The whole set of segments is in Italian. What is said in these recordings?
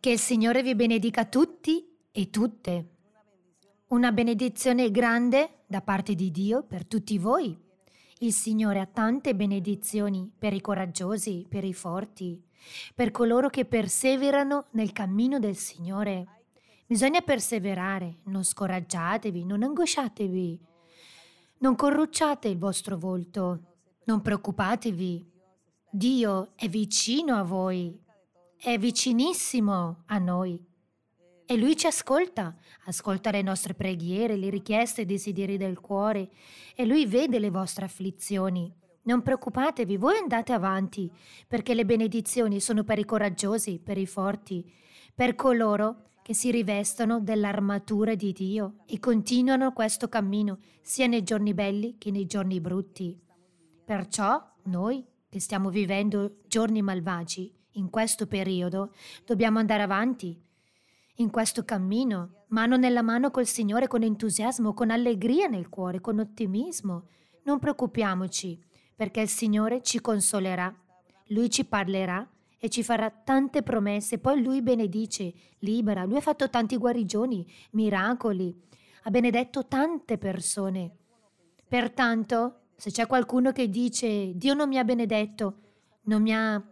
Che il Signore vi benedica tutti e tutte. Una benedizione grande da parte di Dio per tutti voi. Il Signore ha tante benedizioni per i coraggiosi, per i forti, per coloro che perseverano nel cammino del Signore. Bisogna perseverare, non scoraggiatevi, non angosciatevi, non corrucciate il vostro volto, non preoccupatevi. Dio è vicino a voi è vicinissimo a noi e Lui ci ascolta, ascolta le nostre preghiere, le richieste e i desideri del cuore e Lui vede le vostre afflizioni. Non preoccupatevi, voi andate avanti, perché le benedizioni sono per i coraggiosi, per i forti, per coloro che si rivestono dell'armatura di Dio e continuano questo cammino sia nei giorni belli che nei giorni brutti. Perciò noi che stiamo vivendo giorni malvagi, in questo periodo, dobbiamo andare avanti, in questo cammino, mano nella mano col Signore, con entusiasmo, con allegria nel cuore, con ottimismo. Non preoccupiamoci, perché il Signore ci consolerà, Lui ci parlerà e ci farà tante promesse, poi Lui benedice, libera, Lui ha fatto tante guarigioni, miracoli, ha benedetto tante persone. Pertanto, se c'è qualcuno che dice Dio non mi ha benedetto, non mi ha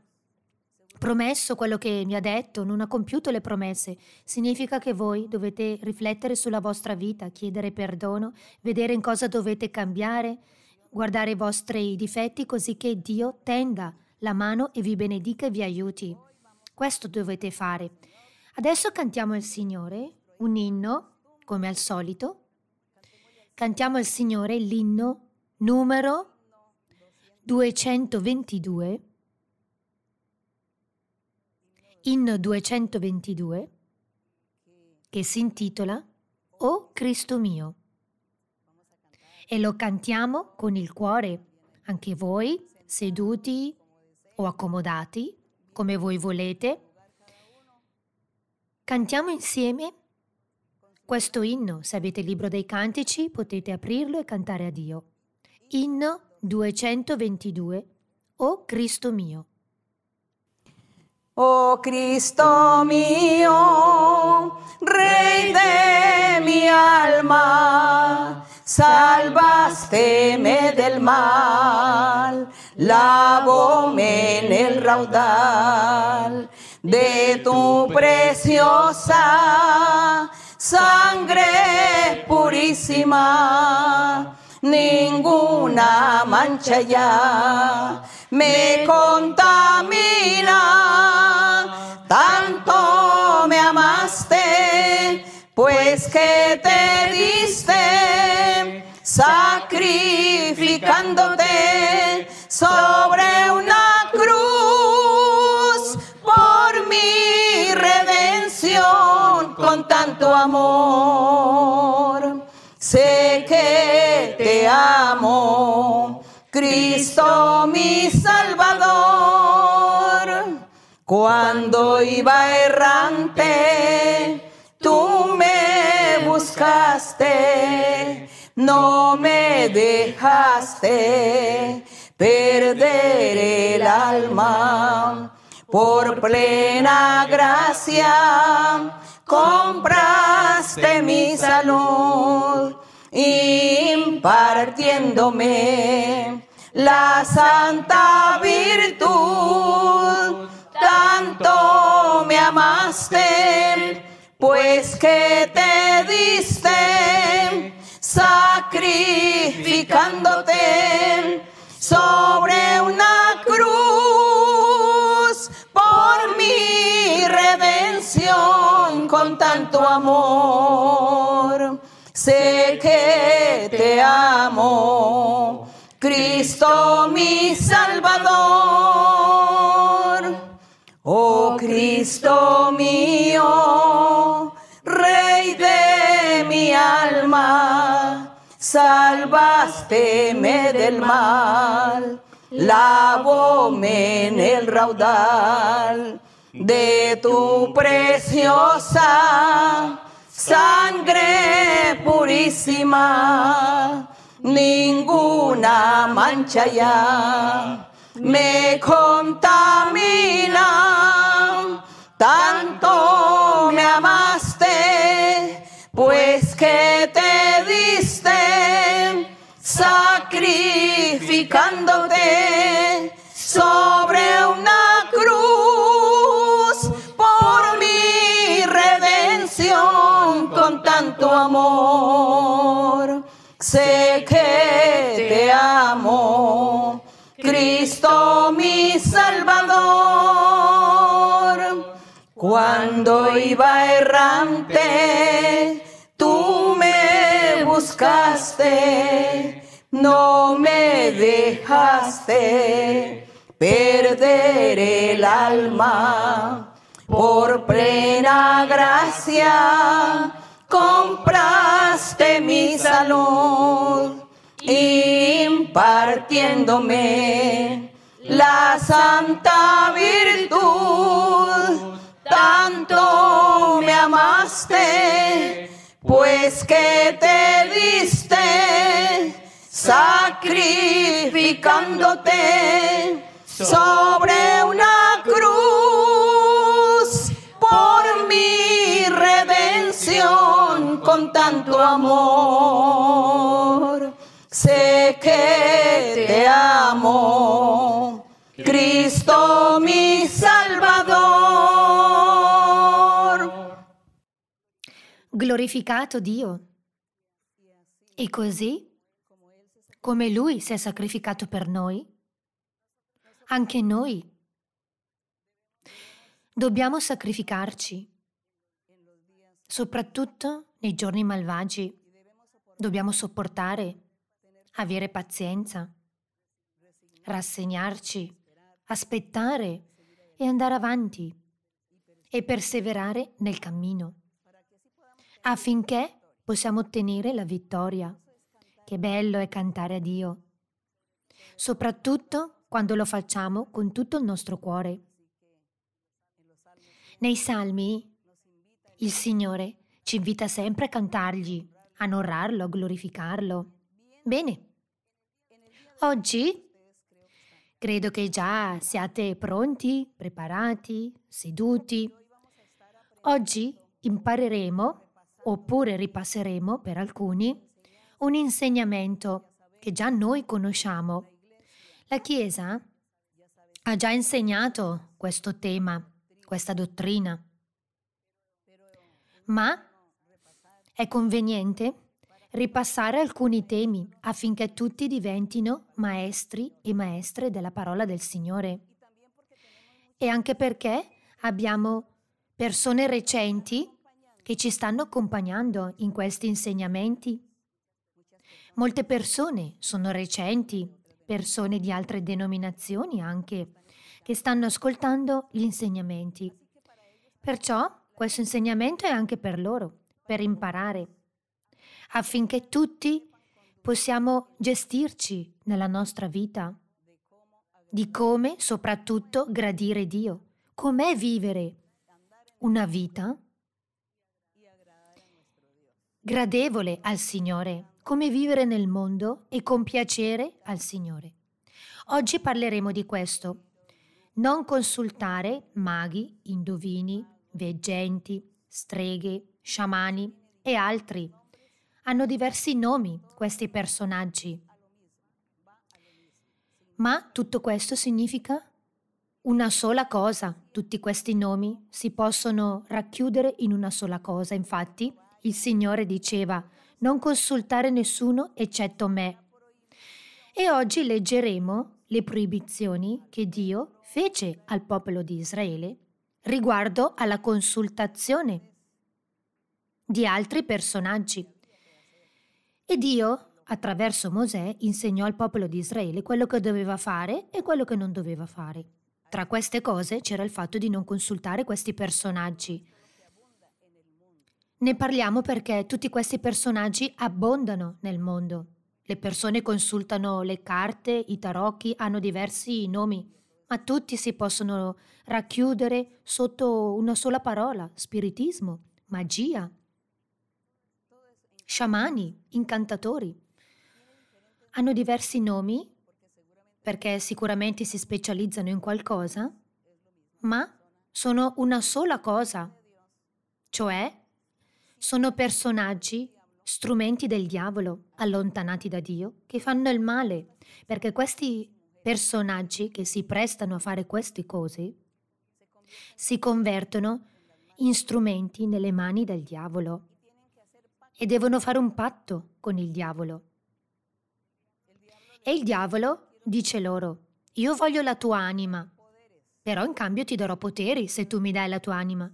promesso quello che mi ha detto, non ha compiuto le promesse, significa che voi dovete riflettere sulla vostra vita, chiedere perdono, vedere in cosa dovete cambiare, guardare i vostri difetti così che Dio tenda la mano e vi benedica e vi aiuti. Questo dovete fare. Adesso cantiamo il Signore, un inno, come al solito. Cantiamo il Signore l'inno numero 222 in 222 che si intitola O Cristo mio. E lo cantiamo con il cuore, anche voi, seduti o accomodati, come voi volete. Cantiamo insieme questo inno. Se avete il libro dei cantici, potete aprirlo e cantare a Dio. Inno 222, O Cristo mio. Oh Cristo mío, Rey de mi alma, salvasteme del mal, lavóme en el raudal de tu preciosa sangre purísima. Ninguna mancha ya me contamina tanto me amaste, pues que te diste, sacrificándote sobre una cruz por mi redención con tanto amor. Sé que te amo, Cristo mi Salvador. Cuando iba errante, tú me buscaste, no me dejaste perder el alma. Por plena gracia compraste mi salud, impartiéndome la santa virtud tanto me amaste, pues que te diste, sacrificándote sobre una cruz por mi redención con tanto amor. Sé que te amo, Cristo mi Salvador. Oh, oh Cristo mío, Rey de mi alma, salvasteme del mal, lavóme en el raudal de tu preciosa sangre purísima, ninguna mancha ya me contamina, tanto me amaste, pues que te diste sacrificándote sobre una cruz por mi redención con tanto amor. Sé que te amo Cristo mi Salvador. Cuando iba errante, tú me buscaste, no me dejaste perder el alma. Por plena gracia compraste mi salud impartiéndome la santa virtud. Tanto me amaste, pues que te diste, sacrificándote sobre una cruz por mi redención con tanto amor. que te amo, Cristo mi Salvador. Glorificato Dio. E così, come Lui si è sacrificato per noi, anche noi dobbiamo sacrificarci, soprattutto nei giorni malvagi. Dobbiamo sopportare avere pazienza, rassegnarci, aspettare e andare avanti e perseverare nel cammino affinché possiamo ottenere la vittoria. Che bello è cantare a Dio, soprattutto quando lo facciamo con tutto il nostro cuore. Nei salmi il Signore ci invita sempre a cantargli, a onorarlo, a glorificarlo. Bene, Oggi credo che già siate pronti, preparati, seduti. Oggi impareremo, oppure ripasseremo per alcuni, un insegnamento che già noi conosciamo. La Chiesa ha già insegnato questo tema, questa dottrina, ma è conveniente ripassare alcuni temi affinché tutti diventino maestri e maestre della parola del Signore. E anche perché abbiamo persone recenti che ci stanno accompagnando in questi insegnamenti. Molte persone sono recenti, persone di altre denominazioni anche, che stanno ascoltando gli insegnamenti. Perciò questo insegnamento è anche per loro, per imparare affinché tutti possiamo gestirci nella nostra vita, di come soprattutto gradire Dio, com'è vivere una vita gradevole al Signore, come vivere nel mondo e con piacere al Signore. Oggi parleremo di questo. Non consultare maghi, indovini, veggenti, streghe, sciamani e altri hanno diversi nomi questi personaggi. Ma tutto questo significa una sola cosa. Tutti questi nomi si possono racchiudere in una sola cosa. Infatti, il Signore diceva, non consultare nessuno eccetto me. E oggi leggeremo le proibizioni che Dio fece al popolo di Israele riguardo alla consultazione di altri personaggi. E Dio, attraverso Mosè, insegnò al popolo di Israele quello che doveva fare e quello che non doveva fare. Tra queste cose c'era il fatto di non consultare questi personaggi. Ne parliamo perché tutti questi personaggi abbondano nel mondo. Le persone consultano le carte, i tarocchi, hanno diversi nomi, ma tutti si possono racchiudere sotto una sola parola, spiritismo, magia, sciamani, incantatori. Hanno diversi nomi perché sicuramente si specializzano in qualcosa, ma sono una sola cosa, cioè sono personaggi, strumenti del diavolo, allontanati da Dio, che fanno il male, perché questi personaggi che si prestano a fare queste cose si convertono in strumenti nelle mani del diavolo e devono fare un patto con il diavolo. E il diavolo dice loro, io voglio la tua anima, però in cambio ti darò poteri se tu mi dai la tua anima.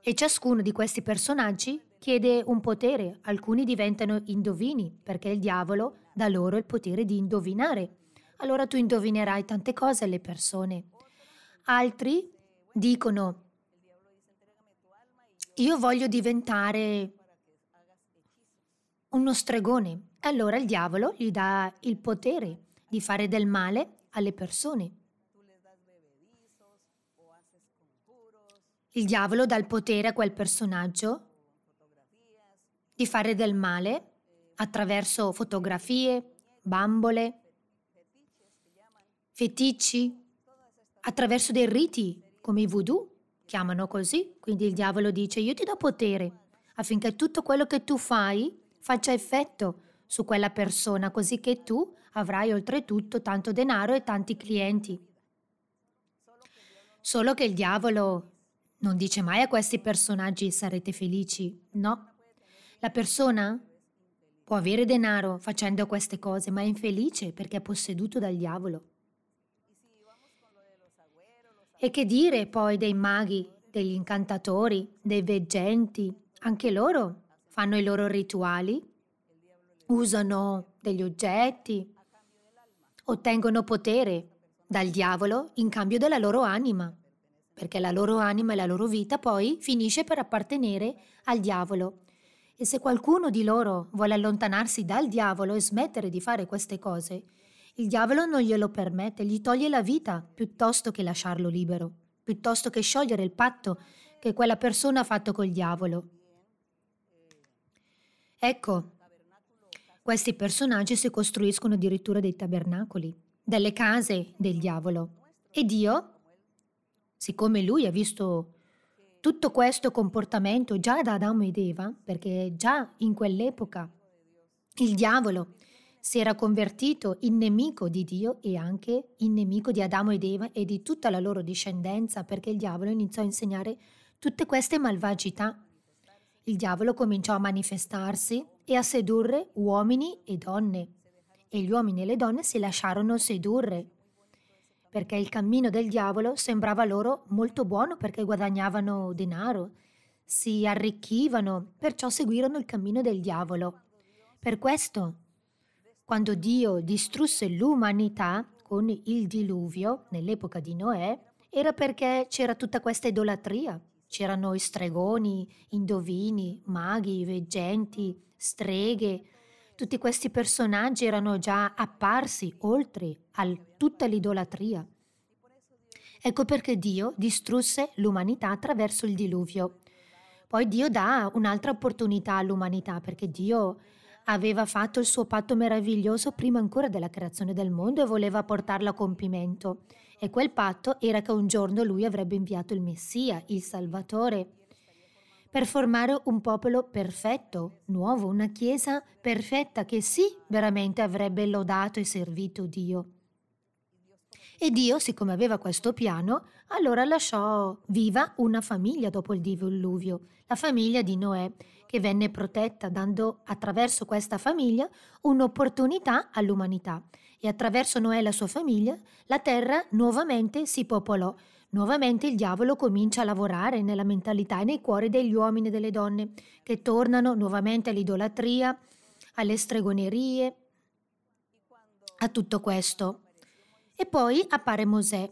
E ciascuno di questi personaggi chiede un potere, alcuni diventano indovini perché il diavolo dà loro il potere di indovinare. Allora tu indovinerai tante cose alle persone. Altri dicono, io voglio diventare uno stregone. Allora il diavolo gli dà il potere di fare del male alle persone. Il diavolo dà il potere a quel personaggio di fare del male attraverso fotografie, bambole, feticci, attraverso dei riti come i voodoo, chiamano così. Quindi il diavolo dice io ti do potere affinché tutto quello che tu fai faccia effetto su quella persona, così che tu avrai oltretutto tanto denaro e tanti clienti. Solo che il diavolo non dice mai a questi personaggi sarete felici, no? La persona può avere denaro facendo queste cose, ma è infelice perché è posseduto dal diavolo. E che dire poi dei maghi, degli incantatori, dei veggenti? Anche loro fanno i loro rituali, usano degli oggetti, ottengono potere dal diavolo in cambio della loro anima, perché la loro anima e la loro vita poi finisce per appartenere al diavolo. E se qualcuno di loro vuole allontanarsi dal diavolo e smettere di fare queste cose, il diavolo non glielo permette, gli toglie la vita piuttosto che lasciarlo libero, piuttosto che sciogliere il patto che quella persona ha fatto col diavolo. Ecco, questi personaggi si costruiscono addirittura dei tabernacoli, delle case del diavolo. E Dio, siccome lui ha visto tutto questo comportamento già da Adamo ed Eva, perché già in quell'epoca il diavolo si era convertito in nemico di Dio e anche in nemico di Adamo ed Eva e di tutta la loro discendenza, perché il diavolo iniziò a insegnare tutte queste malvagità il diavolo cominciò a manifestarsi e a sedurre uomini e donne. E gli uomini e le donne si lasciarono sedurre, perché il cammino del diavolo sembrava loro molto buono perché guadagnavano denaro, si arricchivano, perciò seguirono il cammino del diavolo. Per questo, quando Dio distrusse l'umanità con il diluvio nell'epoca di Noè, era perché c'era tutta questa idolatria C'erano i stregoni, indovini, maghi, veggenti, streghe. Tutti questi personaggi erano già apparsi oltre a tutta l'idolatria. Ecco perché Dio distrusse l'umanità attraverso il diluvio. Poi Dio dà un'altra opportunità all'umanità perché Dio aveva fatto il suo patto meraviglioso prima ancora della creazione del mondo e voleva portarlo a compimento. E quel patto era che un giorno lui avrebbe inviato il Messia, il Salvatore, per formare un popolo perfetto, nuovo, una Chiesa perfetta che sì, veramente avrebbe lodato e servito Dio. E Dio, siccome aveva questo piano, allora lasciò viva una famiglia dopo il diluvio, la famiglia di Noè, che venne protetta dando attraverso questa famiglia un'opportunità all'umanità e attraverso Noè e la sua famiglia la terra nuovamente si popolò. Nuovamente il diavolo comincia a lavorare nella mentalità e nei cuori degli uomini e delle donne che tornano nuovamente all'idolatria, alle stregonerie, a tutto questo. E poi appare Mosè.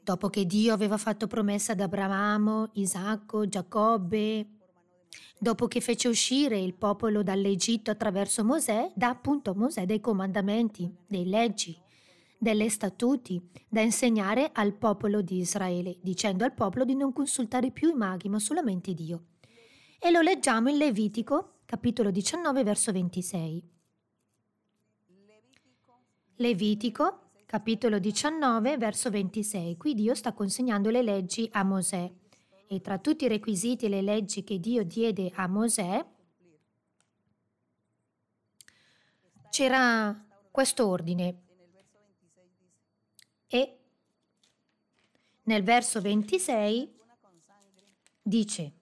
Dopo che Dio aveva fatto promessa ad Abramo, Isacco, Giacobbe, Dopo che fece uscire il popolo dall'Egitto attraverso Mosè, dà appunto a Mosè dei comandamenti, dei leggi, delle statuti da insegnare al popolo di Israele, dicendo al popolo di non consultare più i maghi, ma solamente Dio. E lo leggiamo in Levitico, capitolo 19, verso 26. Levitico, capitolo 19, verso 26. Qui Dio sta consegnando le leggi a Mosè e tra tutti i requisiti e le leggi che Dio diede a Mosè, c'era questo ordine. E nel verso 26 dice,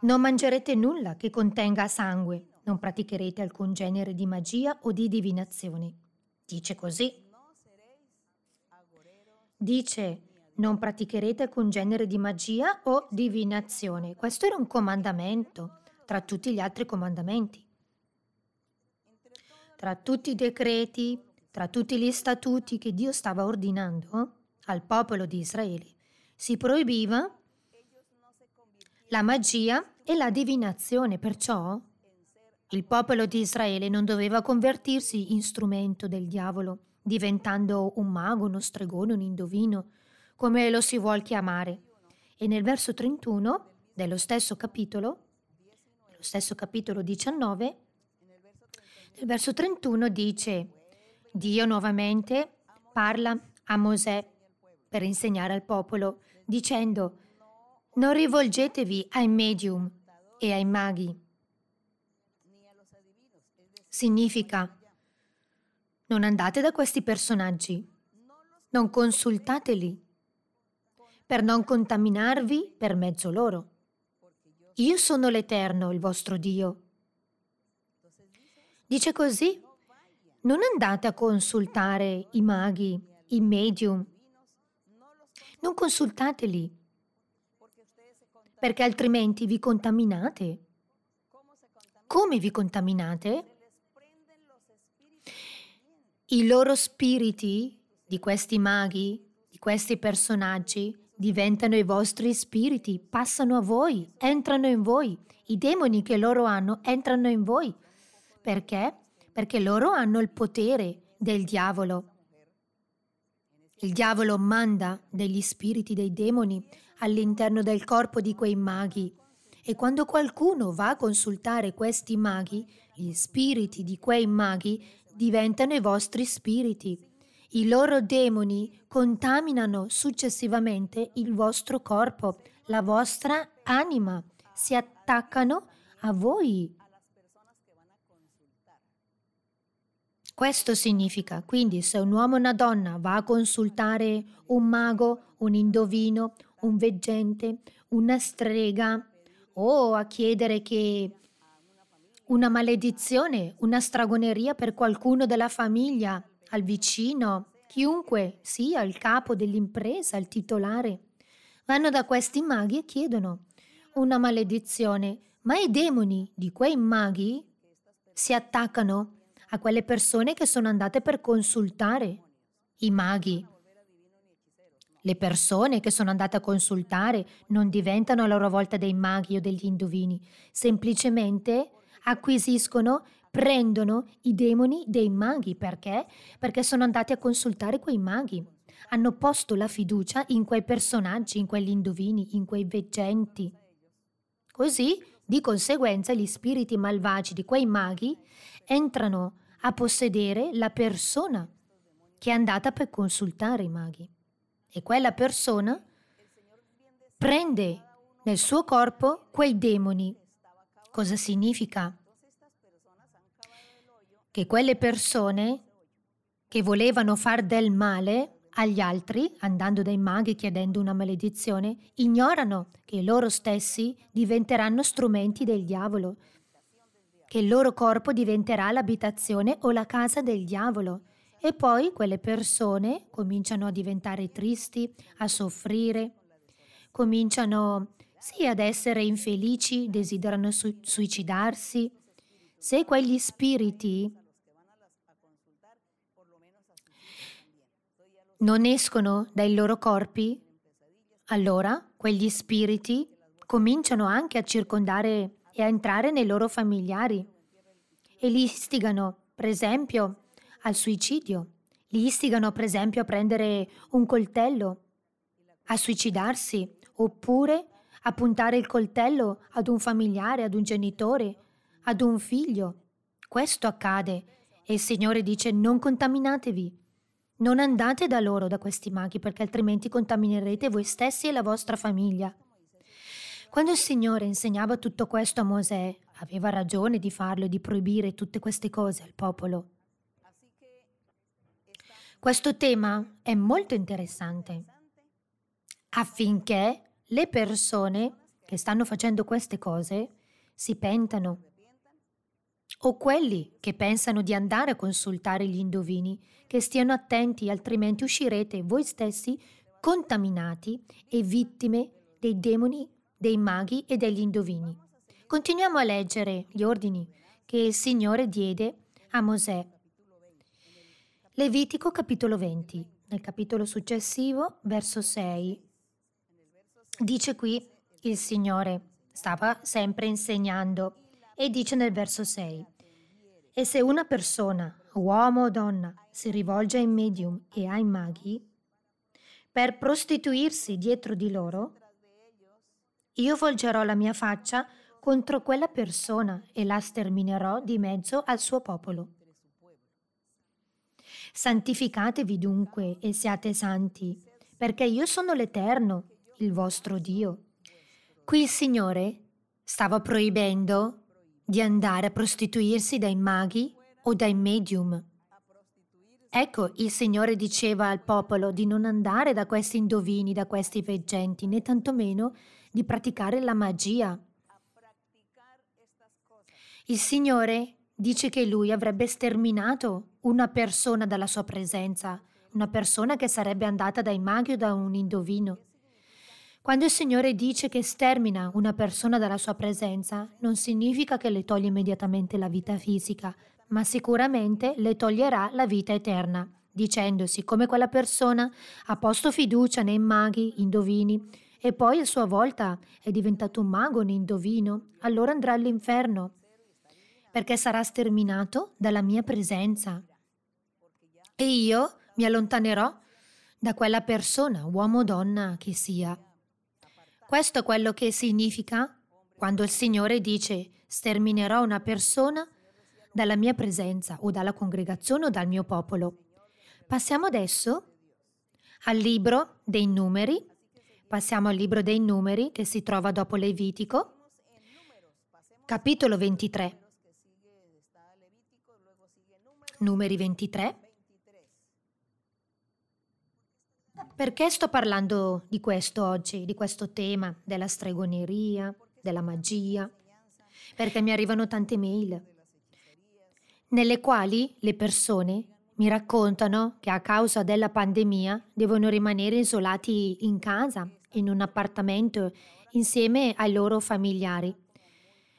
non mangerete nulla che contenga sangue, non praticherete alcun genere di magia o di divinazione. Dice così. Dice, non praticherete alcun genere di magia o divinazione. Questo era un comandamento tra tutti gli altri comandamenti. Tra tutti i decreti, tra tutti gli statuti che Dio stava ordinando al popolo di Israele, si proibiva la magia e la divinazione, perciò il popolo di Israele non doveva convertirsi in strumento del diavolo, diventando un mago, uno stregone, un indovino, come lo si vuol chiamare. E nel verso 31 dello stesso capitolo, lo stesso capitolo 19, nel verso 31 dice, Dio nuovamente parla a Mosè per insegnare al popolo, dicendo, non rivolgetevi ai medium e ai maghi. Significa, non andate da questi personaggi, non consultateli, per non contaminarvi per mezzo loro. Io sono l'Eterno, il vostro Dio. Dice così, non andate a consultare i maghi, i medium, non consultateli, perché altrimenti vi contaminate. Come vi contaminate? I loro spiriti di questi maghi, di questi personaggi, diventano i vostri spiriti, passano a voi, entrano in voi. I demoni che loro hanno entrano in voi. Perché? Perché loro hanno il potere del diavolo. Il diavolo manda degli spiriti dei demoni all'interno del corpo di quei maghi. E quando qualcuno va a consultare questi maghi, gli spiriti di quei maghi diventano i vostri spiriti i loro demoni contaminano successivamente il vostro corpo, la vostra anima, si attaccano a voi. Questo significa, quindi, se un uomo o una donna va a consultare un mago, un indovino, un veggente, una strega o a chiedere che una maledizione, una stragoneria per qualcuno della famiglia al vicino, chiunque sia il capo dell'impresa, il titolare. Vanno da questi maghi e chiedono una maledizione, ma i demoni di quei maghi si attaccano a quelle persone che sono andate per consultare i maghi. Le persone che sono andate a consultare non diventano a loro volta dei maghi o degli indovini, semplicemente acquisiscono prendono i demoni dei maghi. Perché? Perché sono andati a consultare quei maghi. Hanno posto la fiducia in quei personaggi, in quegli indovini, in quei veggenti. Così, di conseguenza, gli spiriti malvagi di quei maghi entrano a possedere la persona che è andata per consultare i maghi. E quella persona prende nel suo corpo quei demoni. Cosa significa? che quelle persone che volevano far del male agli altri, andando dai maghi chiedendo una maledizione, ignorano che loro stessi diventeranno strumenti del diavolo, che il loro corpo diventerà l'abitazione o la casa del diavolo. E poi quelle persone cominciano a diventare tristi, a soffrire, cominciano sì ad essere infelici, desiderano su- suicidarsi. Se quegli spiriti non escono dai loro corpi, allora quegli spiriti cominciano anche a circondare e a entrare nei loro familiari e li istigano, per esempio, al suicidio, li istigano, per esempio, a prendere un coltello, a suicidarsi, oppure a puntare il coltello ad un familiare, ad un genitore, ad un figlio. Questo accade e il Signore dice non contaminatevi non andate da loro, da questi maghi, perché altrimenti contaminerete voi stessi e la vostra famiglia. Quando il Signore insegnava tutto questo a Mosè, aveva ragione di farlo e di proibire tutte queste cose al popolo. Questo tema è molto interessante affinché le persone che stanno facendo queste cose si pentano o quelli che pensano di andare a consultare gli indovini, che stiano attenti, altrimenti uscirete voi stessi contaminati e vittime dei demoni, dei maghi e degli indovini. Continuiamo a leggere gli ordini che il Signore diede a Mosè. Levitico capitolo 20, nel capitolo successivo, verso 6. Dice qui il Signore, stava sempre insegnando e dice nel verso 6, E se una persona, uomo o donna, si rivolge ai medium e ai maghi per prostituirsi dietro di loro, io volgerò la mia faccia contro quella persona e la sterminerò di mezzo al suo popolo. Santificatevi dunque e siate santi, perché io sono l'Eterno, il vostro Dio. Qui il Signore stava proibendo di andare a prostituirsi dai maghi o dai medium. Ecco, il Signore diceva al popolo di non andare da questi indovini, da questi veggenti, né tantomeno di praticare la magia. Il Signore dice che lui avrebbe sterminato una persona dalla sua presenza, una persona che sarebbe andata dai maghi o da un indovino. Quando il Signore dice che stermina una persona dalla sua presenza, non significa che le toglie immediatamente la vita fisica, ma sicuramente le toglierà la vita eterna, dicendo siccome quella persona ha posto fiducia nei maghi, indovini, e poi a sua volta è diventato un mago, un indovino, allora andrà all'inferno, perché sarà sterminato dalla mia presenza. E io mi allontanerò da quella persona, uomo o donna che sia, questo è quello che significa quando il Signore dice sterminerò una persona dalla mia presenza o dalla congregazione o dal mio popolo. Passiamo adesso al libro dei numeri. Passiamo al libro dei numeri che si trova dopo Levitico, capitolo 23. Numeri 23. Perché sto parlando di questo oggi, di questo tema, della stregoneria, della magia? Perché mi arrivano tante mail nelle quali le persone mi raccontano che a causa della pandemia devono rimanere isolati in casa, in un appartamento, insieme ai loro familiari.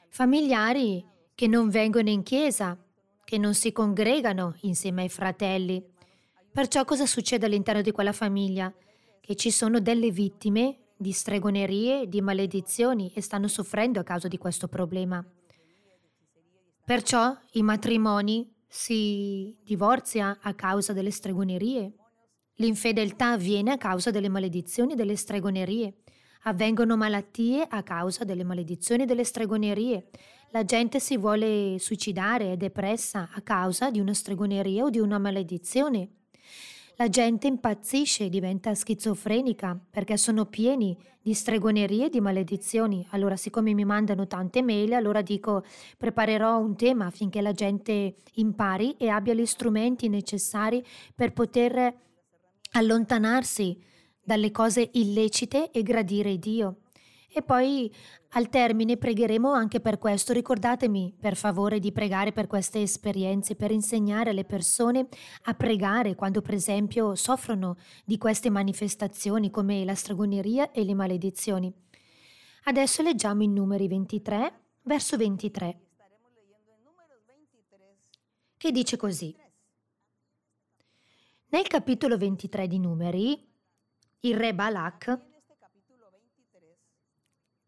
Familiari che non vengono in chiesa, che non si congregano insieme ai fratelli, Perciò cosa succede all'interno di quella famiglia? Che ci sono delle vittime di stregonerie, di maledizioni e stanno soffrendo a causa di questo problema. Perciò i matrimoni si divorziano a causa delle stregonerie. L'infedeltà avviene a causa delle maledizioni e delle stregonerie. Avvengono malattie a causa delle maledizioni e delle stregonerie. La gente si vuole suicidare, è depressa a causa di una stregoneria o di una maledizione. La gente impazzisce e diventa schizofrenica perché sono pieni di stregonerie e di maledizioni. Allora, siccome mi mandano tante mail, allora dico preparerò un tema affinché la gente impari e abbia gli strumenti necessari per poter allontanarsi dalle cose illecite e gradire Dio. E poi al termine pregheremo anche per questo. Ricordatemi per favore di pregare per queste esperienze, per insegnare alle persone a pregare quando per esempio soffrono di queste manifestazioni come la stragoneria e le maledizioni. Adesso leggiamo i numeri 23, verso 23, che dice così. Nel capitolo 23 di Numeri, il re Balak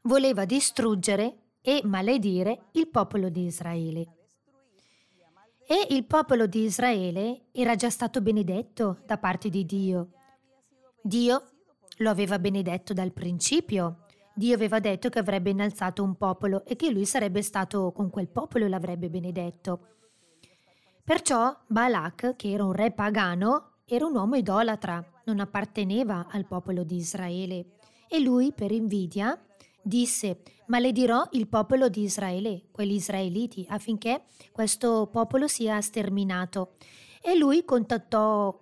voleva distruggere e maledire il popolo di Israele. E il popolo di Israele era già stato benedetto da parte di Dio. Dio lo aveva benedetto dal principio. Dio aveva detto che avrebbe innalzato un popolo e che lui sarebbe stato con quel popolo e l'avrebbe benedetto. Perciò Balak, che era un re pagano, era un uomo idolatra, non apparteneva al popolo di Israele e lui, per invidia, disse, maledirò il popolo di Israele, quegli israeliti, affinché questo popolo sia sterminato. E lui contattò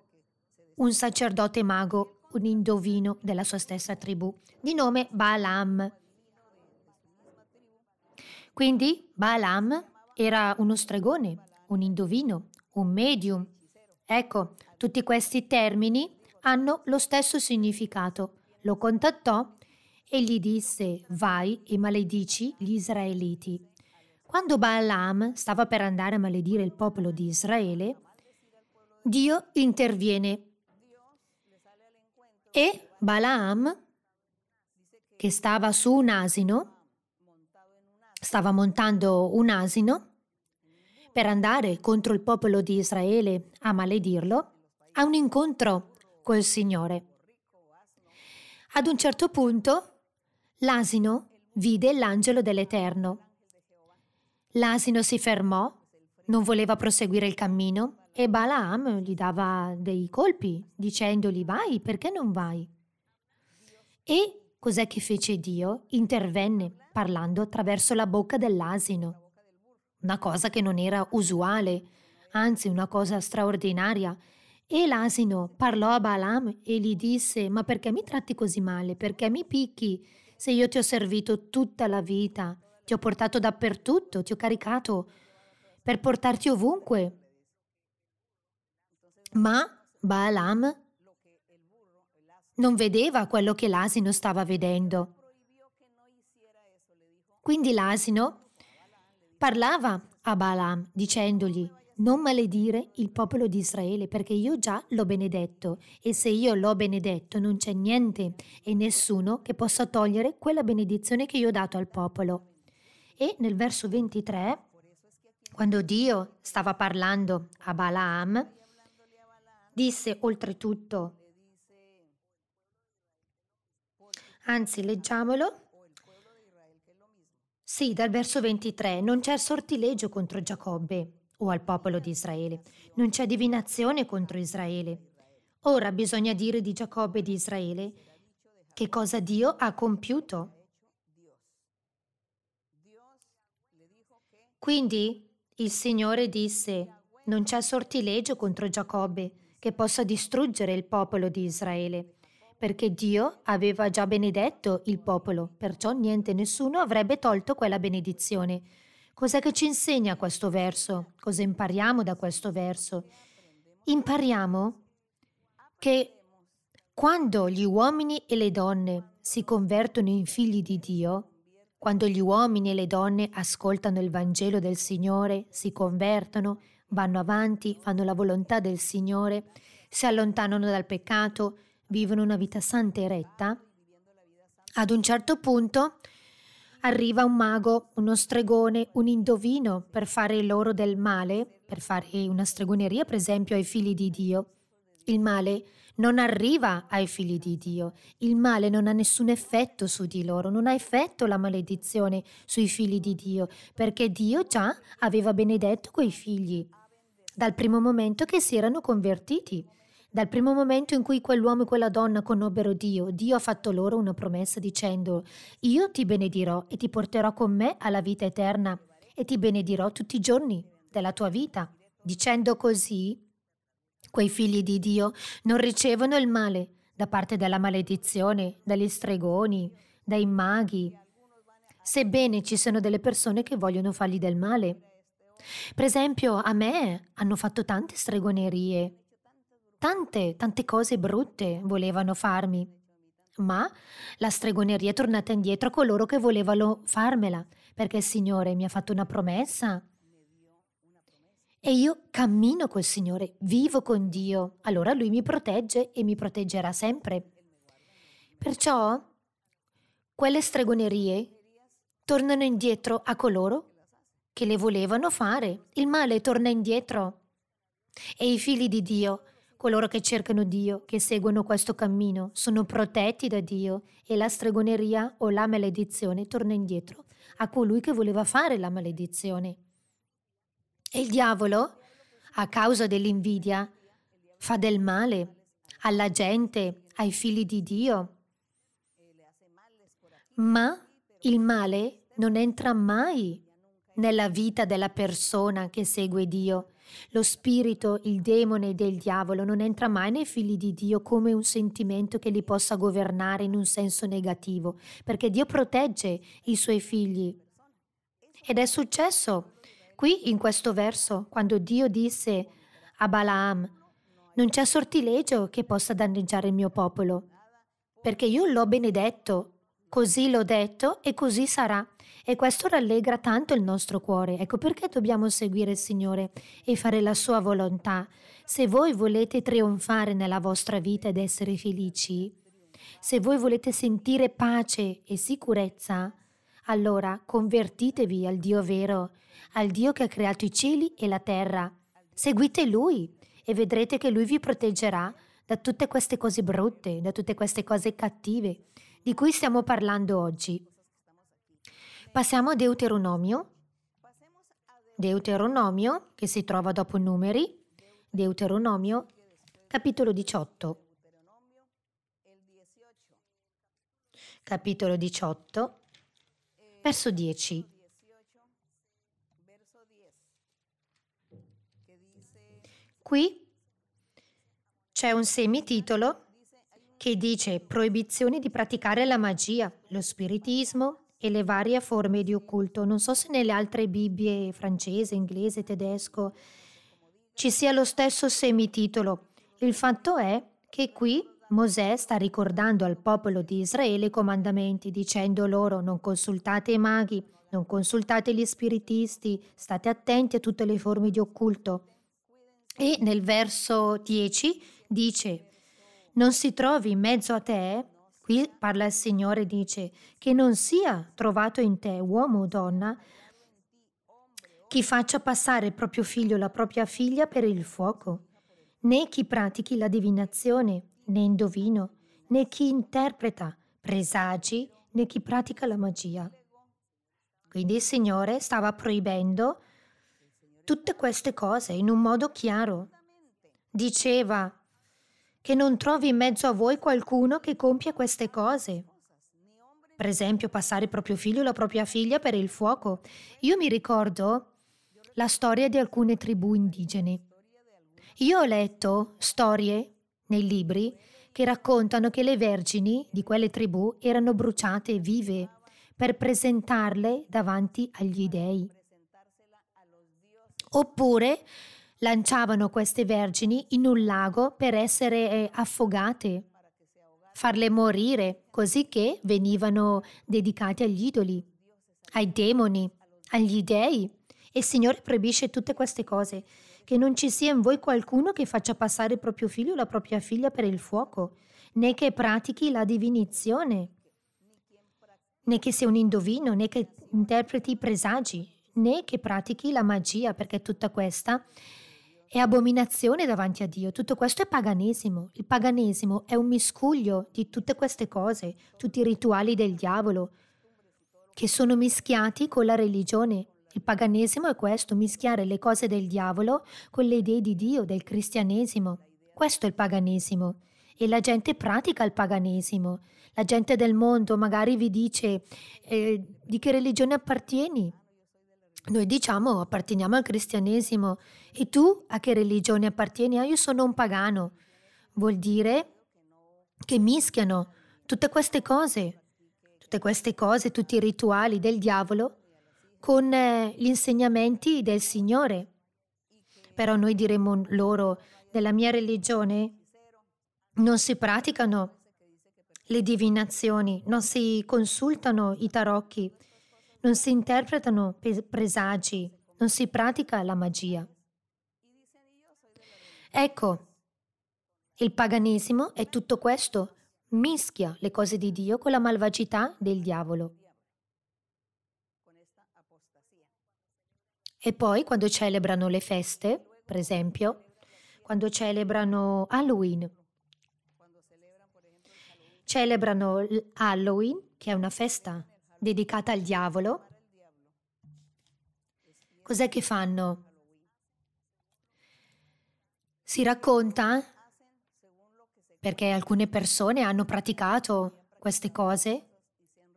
un sacerdote mago, un indovino della sua stessa tribù, di nome Balaam. Quindi Balaam era uno stregone, un indovino, un medium. Ecco, tutti questi termini hanno lo stesso significato. Lo contattò e gli disse, vai e maledici gli israeliti. Quando Balaam stava per andare a maledire il popolo di Israele, Dio interviene e Balaam, che stava su un asino, stava montando un asino per andare contro il popolo di Israele a maledirlo, ha un incontro col Signore. Ad un certo punto L'asino vide l'angelo dell'Eterno. L'asino si fermò, non voleva proseguire il cammino e Balaam gli dava dei colpi dicendogli vai, perché non vai? E cos'è che fece Dio? Intervenne parlando attraverso la bocca dell'asino. Una cosa che non era usuale, anzi una cosa straordinaria. E l'asino parlò a Balaam e gli disse, ma perché mi tratti così male? Perché mi picchi? se io ti ho servito tutta la vita, ti ho portato dappertutto, ti ho caricato per portarti ovunque. Ma Balaam non vedeva quello che l'asino stava vedendo. Quindi l'asino parlava a Balaam dicendogli, non maledire il popolo di Israele, perché io già l'ho benedetto e se io l'ho benedetto non c'è niente e nessuno che possa togliere quella benedizione che io ho dato al popolo. E nel verso 23, quando Dio stava parlando a Balaam, disse oltretutto, anzi leggiamolo, sì, dal verso 23, non c'è sortilegio contro Giacobbe o al popolo di Israele. Non c'è divinazione contro Israele. Ora bisogna dire di Giacobbe e di Israele che cosa Dio ha compiuto. Quindi il Signore disse, non c'è sortilegio contro Giacobbe che possa distruggere il popolo di Israele, perché Dio aveva già benedetto il popolo, perciò niente nessuno avrebbe tolto quella benedizione. Cos'è che ci insegna questo verso? Cosa impariamo da questo verso? Impariamo che quando gli uomini e le donne si convertono in figli di Dio, quando gli uomini e le donne ascoltano il Vangelo del Signore, si convertono, vanno avanti, fanno la volontà del Signore, si allontanano dal peccato, vivono una vita santa e retta, ad un certo punto arriva un mago, uno stregone, un indovino per fare loro del male, per fare una stregoneria per esempio ai figli di Dio. Il male non arriva ai figli di Dio, il male non ha nessun effetto su di loro, non ha effetto la maledizione sui figli di Dio, perché Dio già aveva benedetto quei figli dal primo momento che si erano convertiti. Dal primo momento in cui quell'uomo e quella donna conobbero Dio, Dio ha fatto loro una promessa dicendo Io ti benedirò e ti porterò con me alla vita eterna e ti benedirò tutti i giorni della tua vita. Dicendo così, quei figli di Dio non ricevono il male da parte della maledizione, dagli stregoni, dai maghi, sebbene ci siano delle persone che vogliono fargli del male. Per esempio, a me hanno fatto tante stregonerie tante, tante cose brutte volevano farmi, ma la stregoneria è tornata indietro a coloro che volevano farmela, perché il Signore mi ha fatto una promessa. E io cammino col Signore, vivo con Dio, allora Lui mi protegge e mi proteggerà sempre. Perciò quelle stregonerie tornano indietro a coloro che le volevano fare, il male torna indietro e i figli di Dio Coloro che cercano Dio, che seguono questo cammino, sono protetti da Dio e la stregoneria o la maledizione torna indietro a colui che voleva fare la maledizione. E il diavolo, a causa dell'invidia, fa del male alla gente, ai figli di Dio. Ma il male non entra mai nella vita della persona che segue Dio lo spirito, il demone del diavolo non entra mai nei figli di Dio come un sentimento che li possa governare in un senso negativo, perché Dio protegge i suoi figli. Ed è successo qui in questo verso, quando Dio disse a Balaam, non c'è sortilegio che possa danneggiare il mio popolo, perché io l'ho benedetto, così l'ho detto e così sarà. E questo rallegra tanto il nostro cuore. Ecco perché dobbiamo seguire il Signore e fare la sua volontà. Se voi volete trionfare nella vostra vita ed essere felici, se voi volete sentire pace e sicurezza, allora convertitevi al Dio vero, al Dio che ha creato i cieli e la terra. Seguite Lui e vedrete che Lui vi proteggerà da tutte queste cose brutte, da tutte queste cose cattive di cui stiamo parlando oggi. Passiamo a Deuteronomio. Deuteronomio, che si trova dopo Numeri. Deuteronomio, capitolo 18. Capitolo 18, verso 10. Qui c'è un semititolo che dice proibizioni di praticare la magia, lo spiritismo, e le varie forme di occulto. Non so se nelle altre Bibbie francese, inglese, tedesco ci sia lo stesso semititolo. Il fatto è che qui Mosè sta ricordando al popolo di Israele i comandamenti, dicendo loro non consultate i maghi, non consultate gli spiritisti, state attenti a tutte le forme di occulto. E nel verso 10 dice, non si trovi in mezzo a te Qui parla il Signore e dice che non sia trovato in te, uomo o donna, chi faccia passare il proprio figlio o la propria figlia per il fuoco, né chi pratichi la divinazione, né indovino, né chi interpreta presagi, né chi pratica la magia. Quindi il Signore stava proibendo tutte queste cose in un modo chiaro. Diceva che non trovi in mezzo a voi qualcuno che compie queste cose. Per esempio, passare il proprio figlio o la propria figlia per il fuoco. Io mi ricordo la storia di alcune tribù indigene. Io ho letto storie nei libri che raccontano che le vergini di quelle tribù erano bruciate vive per presentarle davanti agli dei. Oppure lanciavano queste vergini in un lago per essere eh, affogate, farle morire, così che venivano dedicate agli idoli, ai demoni, agli dei. E il Signore proibisce tutte queste cose, che non ci sia in voi qualcuno che faccia passare il proprio figlio o la propria figlia per il fuoco, né che pratichi la divinizione, né che sia un indovino, né che interpreti i presagi, né che pratichi la magia, perché tutta questa è abominazione davanti a Dio, tutto questo è paganesimo. Il paganesimo è un miscuglio di tutte queste cose, tutti i rituali del diavolo, che sono mischiati con la religione. Il paganesimo è questo, mischiare le cose del diavolo con le idee di Dio, del cristianesimo. Questo è il paganesimo. E la gente pratica il paganesimo. La gente del mondo magari vi dice eh, di che religione appartieni, noi diciamo apparteniamo al cristianesimo e tu a che religione appartieni? Ah, io sono un pagano. Vuol dire che mischiano tutte queste cose, tutte queste cose, tutti i rituali del diavolo con eh, gli insegnamenti del Signore. Però noi diremmo loro, nella mia religione non si praticano le divinazioni, non si consultano i tarocchi, non si interpretano presagi, non si pratica la magia. Ecco, il paganesimo è tutto questo, mischia le cose di Dio con la malvagità del diavolo. E poi quando celebrano le feste, per esempio, quando celebrano Halloween, celebrano Halloween, che è una festa dedicata al diavolo, cos'è che fanno? Si racconta, perché alcune persone hanno praticato queste cose,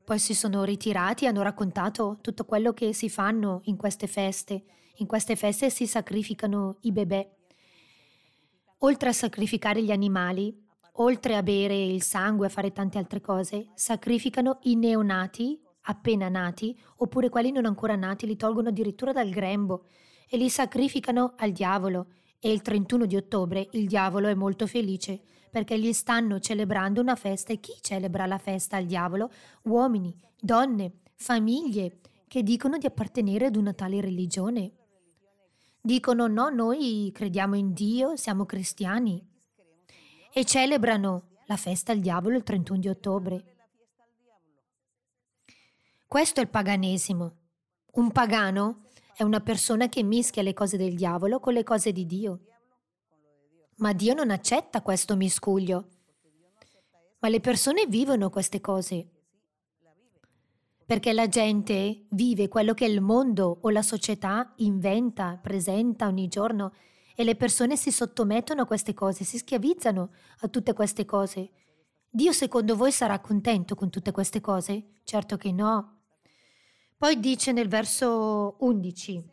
poi si sono ritirati e hanno raccontato tutto quello che si fanno in queste feste. In queste feste si sacrificano i bebè. Oltre a sacrificare gli animali, oltre a bere il sangue, a fare tante altre cose, sacrificano i neonati appena nati, oppure quelli non ancora nati li tolgono addirittura dal grembo e li sacrificano al diavolo. E il 31 di ottobre il diavolo è molto felice perché gli stanno celebrando una festa e chi celebra la festa al diavolo? Uomini, donne, famiglie che dicono di appartenere ad una tale religione. Dicono no, noi crediamo in Dio, siamo cristiani e celebrano la festa al diavolo il 31 di ottobre. Questo è il paganesimo. Un pagano è una persona che mischia le cose del diavolo con le cose di Dio. Ma Dio non accetta questo miscuglio. Ma le persone vivono queste cose. Perché la gente vive quello che il mondo o la società inventa, presenta ogni giorno e le persone si sottomettono a queste cose, si schiavizzano a tutte queste cose. Dio secondo voi sarà contento con tutte queste cose? Certo che no. Poi dice nel verso 11,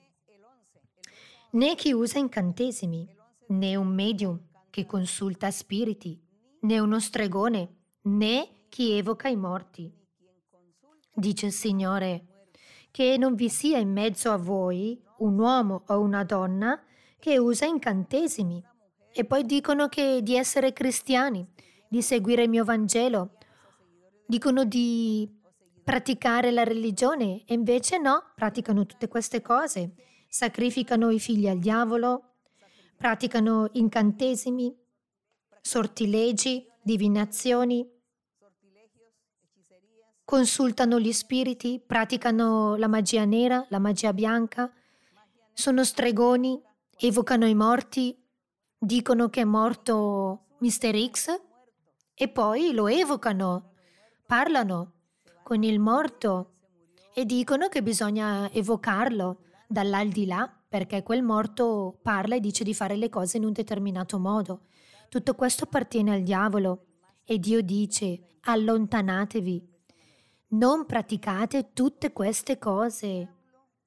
né chi usa incantesimi, né un medium che consulta spiriti, né uno stregone, né chi evoca i morti. Dice il Signore, che non vi sia in mezzo a voi un uomo o una donna che usa incantesimi e poi dicono che di essere cristiani, di seguire il mio Vangelo, dicono di praticare la religione e invece no, praticano tutte queste cose, sacrificano i figli al diavolo, praticano incantesimi, sortilegi, divinazioni, consultano gli spiriti, praticano la magia nera, la magia bianca, sono stregoni, evocano i morti, dicono che è morto Mr. X e poi lo evocano, parlano, con il morto e dicono che bisogna evocarlo dall'aldilà perché quel morto parla e dice di fare le cose in un determinato modo. Tutto questo appartiene al diavolo e Dio dice allontanatevi, non praticate tutte queste cose,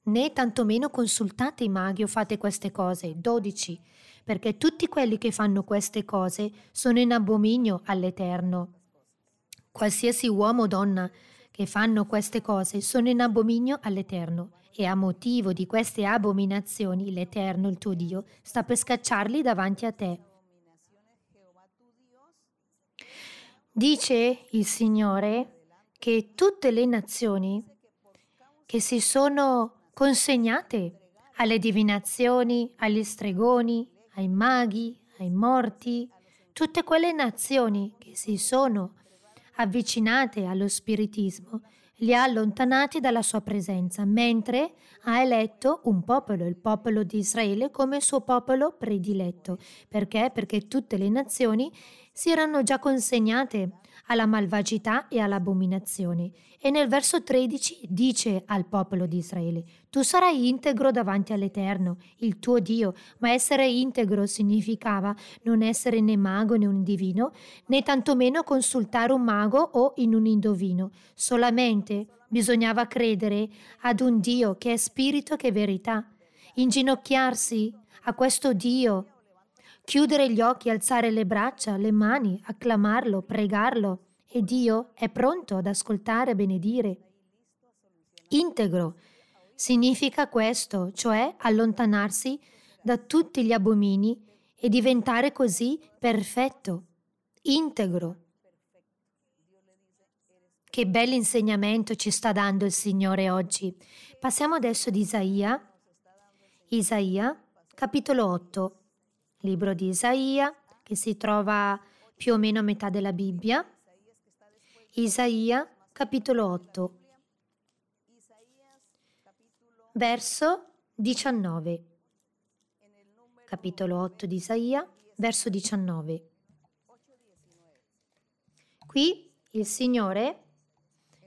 né tantomeno consultate i maghi o fate queste cose. 12. Perché tutti quelli che fanno queste cose sono in abominio all'Eterno. Qualsiasi uomo o donna che fanno queste cose sono in abominio all'Eterno e a motivo di queste abominazioni l'Eterno, il tuo Dio, sta per scacciarli davanti a te. Dice il Signore che tutte le nazioni che si sono consegnate alle divinazioni, agli stregoni, ai maghi, ai morti, tutte quelle nazioni che si sono consegnate avvicinate allo spiritismo, li ha allontanati dalla sua presenza, mentre ha eletto un popolo, il popolo di Israele, come suo popolo prediletto. Perché? Perché tutte le nazioni si erano già consegnate alla malvagità e all'abominazione. E nel verso 13 dice al popolo di Israele, tu sarai integro davanti all'Eterno, il tuo Dio, ma essere integro significava non essere né mago né un divino, né tantomeno consultare un mago o in un indovino, solamente bisognava credere ad un Dio che è spirito che è verità, inginocchiarsi a questo Dio chiudere gli occhi, alzare le braccia, le mani, acclamarlo, pregarlo e Dio è pronto ad ascoltare e benedire. Integro significa questo, cioè allontanarsi da tutti gli abomini e diventare così perfetto, integro. Che bell'insegnamento ci sta dando il Signore oggi. Passiamo adesso ad Isaia, Isaia capitolo 8 libro di Isaia, che si trova più o meno a metà della Bibbia. Isaia, capitolo 8, verso 19. Capitolo 8 di Isaia, verso 19. Qui il Signore,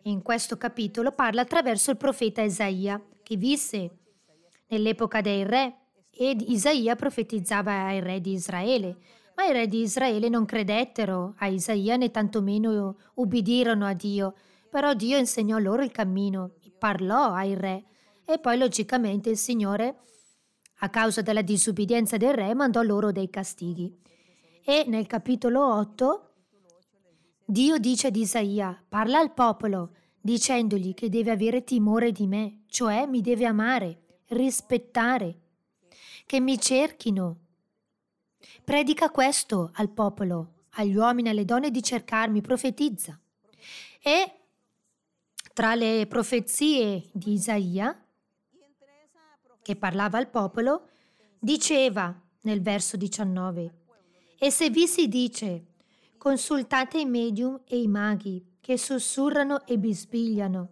in questo capitolo, parla attraverso il profeta Isaia, che visse nell'epoca dei re ed Isaia profetizzava ai re di Israele, ma i re di Israele non credettero a Isaia né tantomeno ubbidirono a Dio, però Dio insegnò loro il cammino, parlò ai re e poi logicamente il Signore, a causa della disubbidienza del re, mandò loro dei castighi. E nel capitolo 8 Dio dice ad Isaia, parla al popolo, dicendogli che deve avere timore di me, cioè mi deve amare, rispettare, che mi cerchino. Predica questo al popolo, agli uomini, e alle donne di cercarmi, profetizza. E tra le profezie di Isaia, che parlava al popolo, diceva nel verso 19, e se vi si dice, consultate i medium e i maghi che sussurrano e bisbigliano,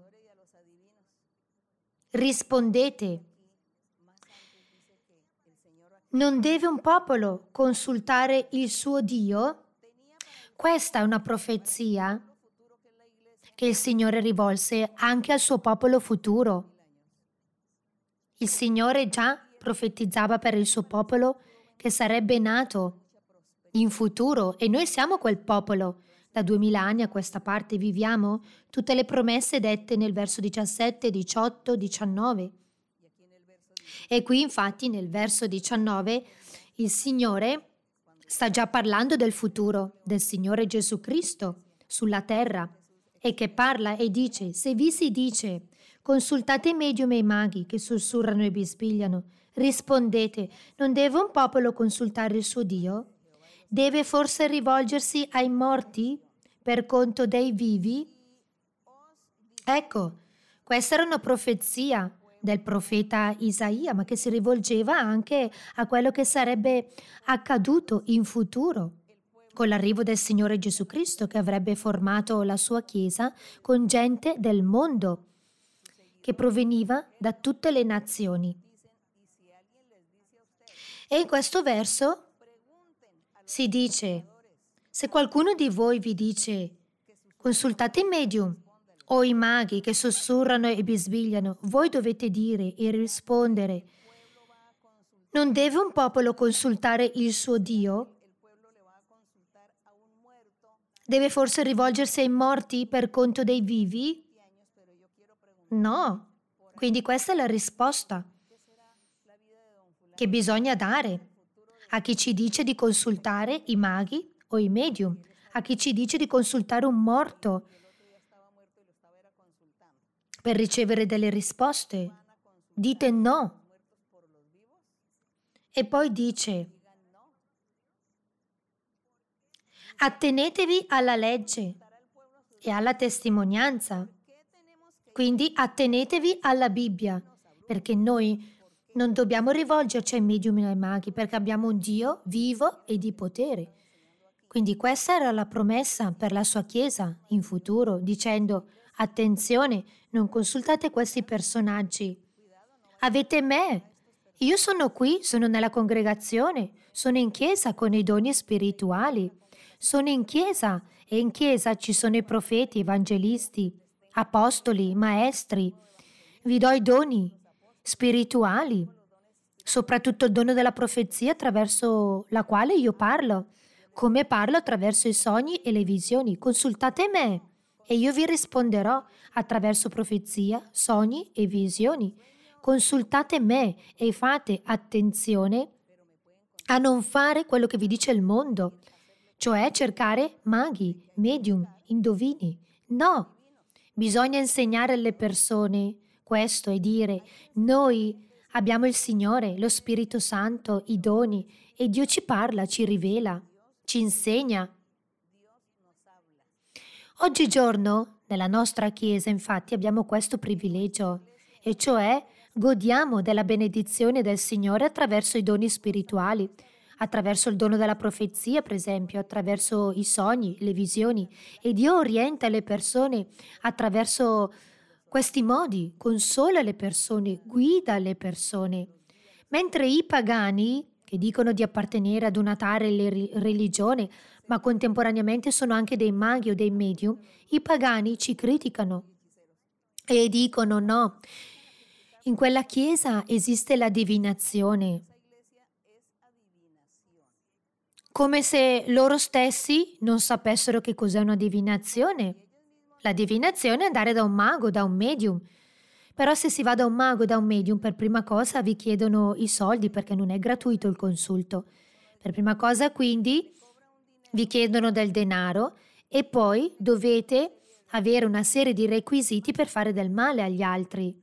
rispondete, non deve un popolo consultare il suo Dio? Questa è una profezia che il Signore rivolse anche al suo popolo futuro. Il Signore già profetizzava per il suo popolo che sarebbe nato in futuro e noi siamo quel popolo. Da duemila anni a questa parte viviamo tutte le promesse dette nel verso 17, 18, 19. E qui infatti nel verso 19 il Signore sta già parlando del futuro, del Signore Gesù Cristo sulla terra e che parla e dice, se vi si dice, consultate i medium e i maghi che sussurrano e bisbigliano, rispondete, non deve un popolo consultare il suo Dio? Deve forse rivolgersi ai morti per conto dei vivi? Ecco, questa era una profezia del profeta Isaia, ma che si rivolgeva anche a quello che sarebbe accaduto in futuro con l'arrivo del Signore Gesù Cristo che avrebbe formato la sua Chiesa con gente del mondo che proveniva da tutte le nazioni. E in questo verso si dice, se qualcuno di voi vi dice, consultate i medium, o i maghi che sussurrano e bisbigliano, voi dovete dire e rispondere. Non deve un popolo consultare il suo Dio? Deve forse rivolgersi ai morti per conto dei vivi? No. Quindi questa è la risposta che bisogna dare a chi ci dice di consultare i maghi o i medium, a chi ci dice di consultare un morto, per ricevere delle risposte. Dite no. E poi dice, attenetevi alla legge e alla testimonianza. Quindi attenetevi alla Bibbia, perché noi non dobbiamo rivolgerci ai medium e ai maghi, perché abbiamo un Dio vivo e di potere. Quindi questa era la promessa per la sua Chiesa in futuro, dicendo attenzione, non consultate questi personaggi. Avete me. Io sono qui, sono nella congregazione, sono in chiesa con i doni spirituali. Sono in chiesa e in chiesa ci sono i profeti, evangelisti, apostoli, maestri. Vi do i doni spirituali, soprattutto il dono della profezia attraverso la quale io parlo, come parlo attraverso i sogni e le visioni. Consultate me e io vi risponderò attraverso profezia, sogni e visioni. Consultate me e fate attenzione a non fare quello che vi dice il mondo, cioè cercare maghi, medium, indovini. No, bisogna insegnare alle persone questo e dire noi abbiamo il Signore, lo Spirito Santo, i doni e Dio ci parla, ci rivela, ci insegna Oggigiorno nella nostra Chiesa infatti abbiamo questo privilegio, e cioè godiamo della benedizione del Signore attraverso i doni spirituali, attraverso il dono della profezia, per esempio, attraverso i sogni, le visioni, e Dio orienta le persone attraverso questi modi, consola le persone, guida le persone. Mentre i pagani che dicono di appartenere ad una tale religione, ma contemporaneamente sono anche dei maghi o dei medium, i pagani ci criticano e dicono no, in quella chiesa esiste la divinazione, come se loro stessi non sapessero che cos'è una divinazione. La divinazione è andare da un mago, da un medium. Però se si va da un mago, o da un medium, per prima cosa vi chiedono i soldi perché non è gratuito il consulto. Per prima cosa quindi vi chiedono del denaro e poi dovete avere una serie di requisiti per fare del male agli altri.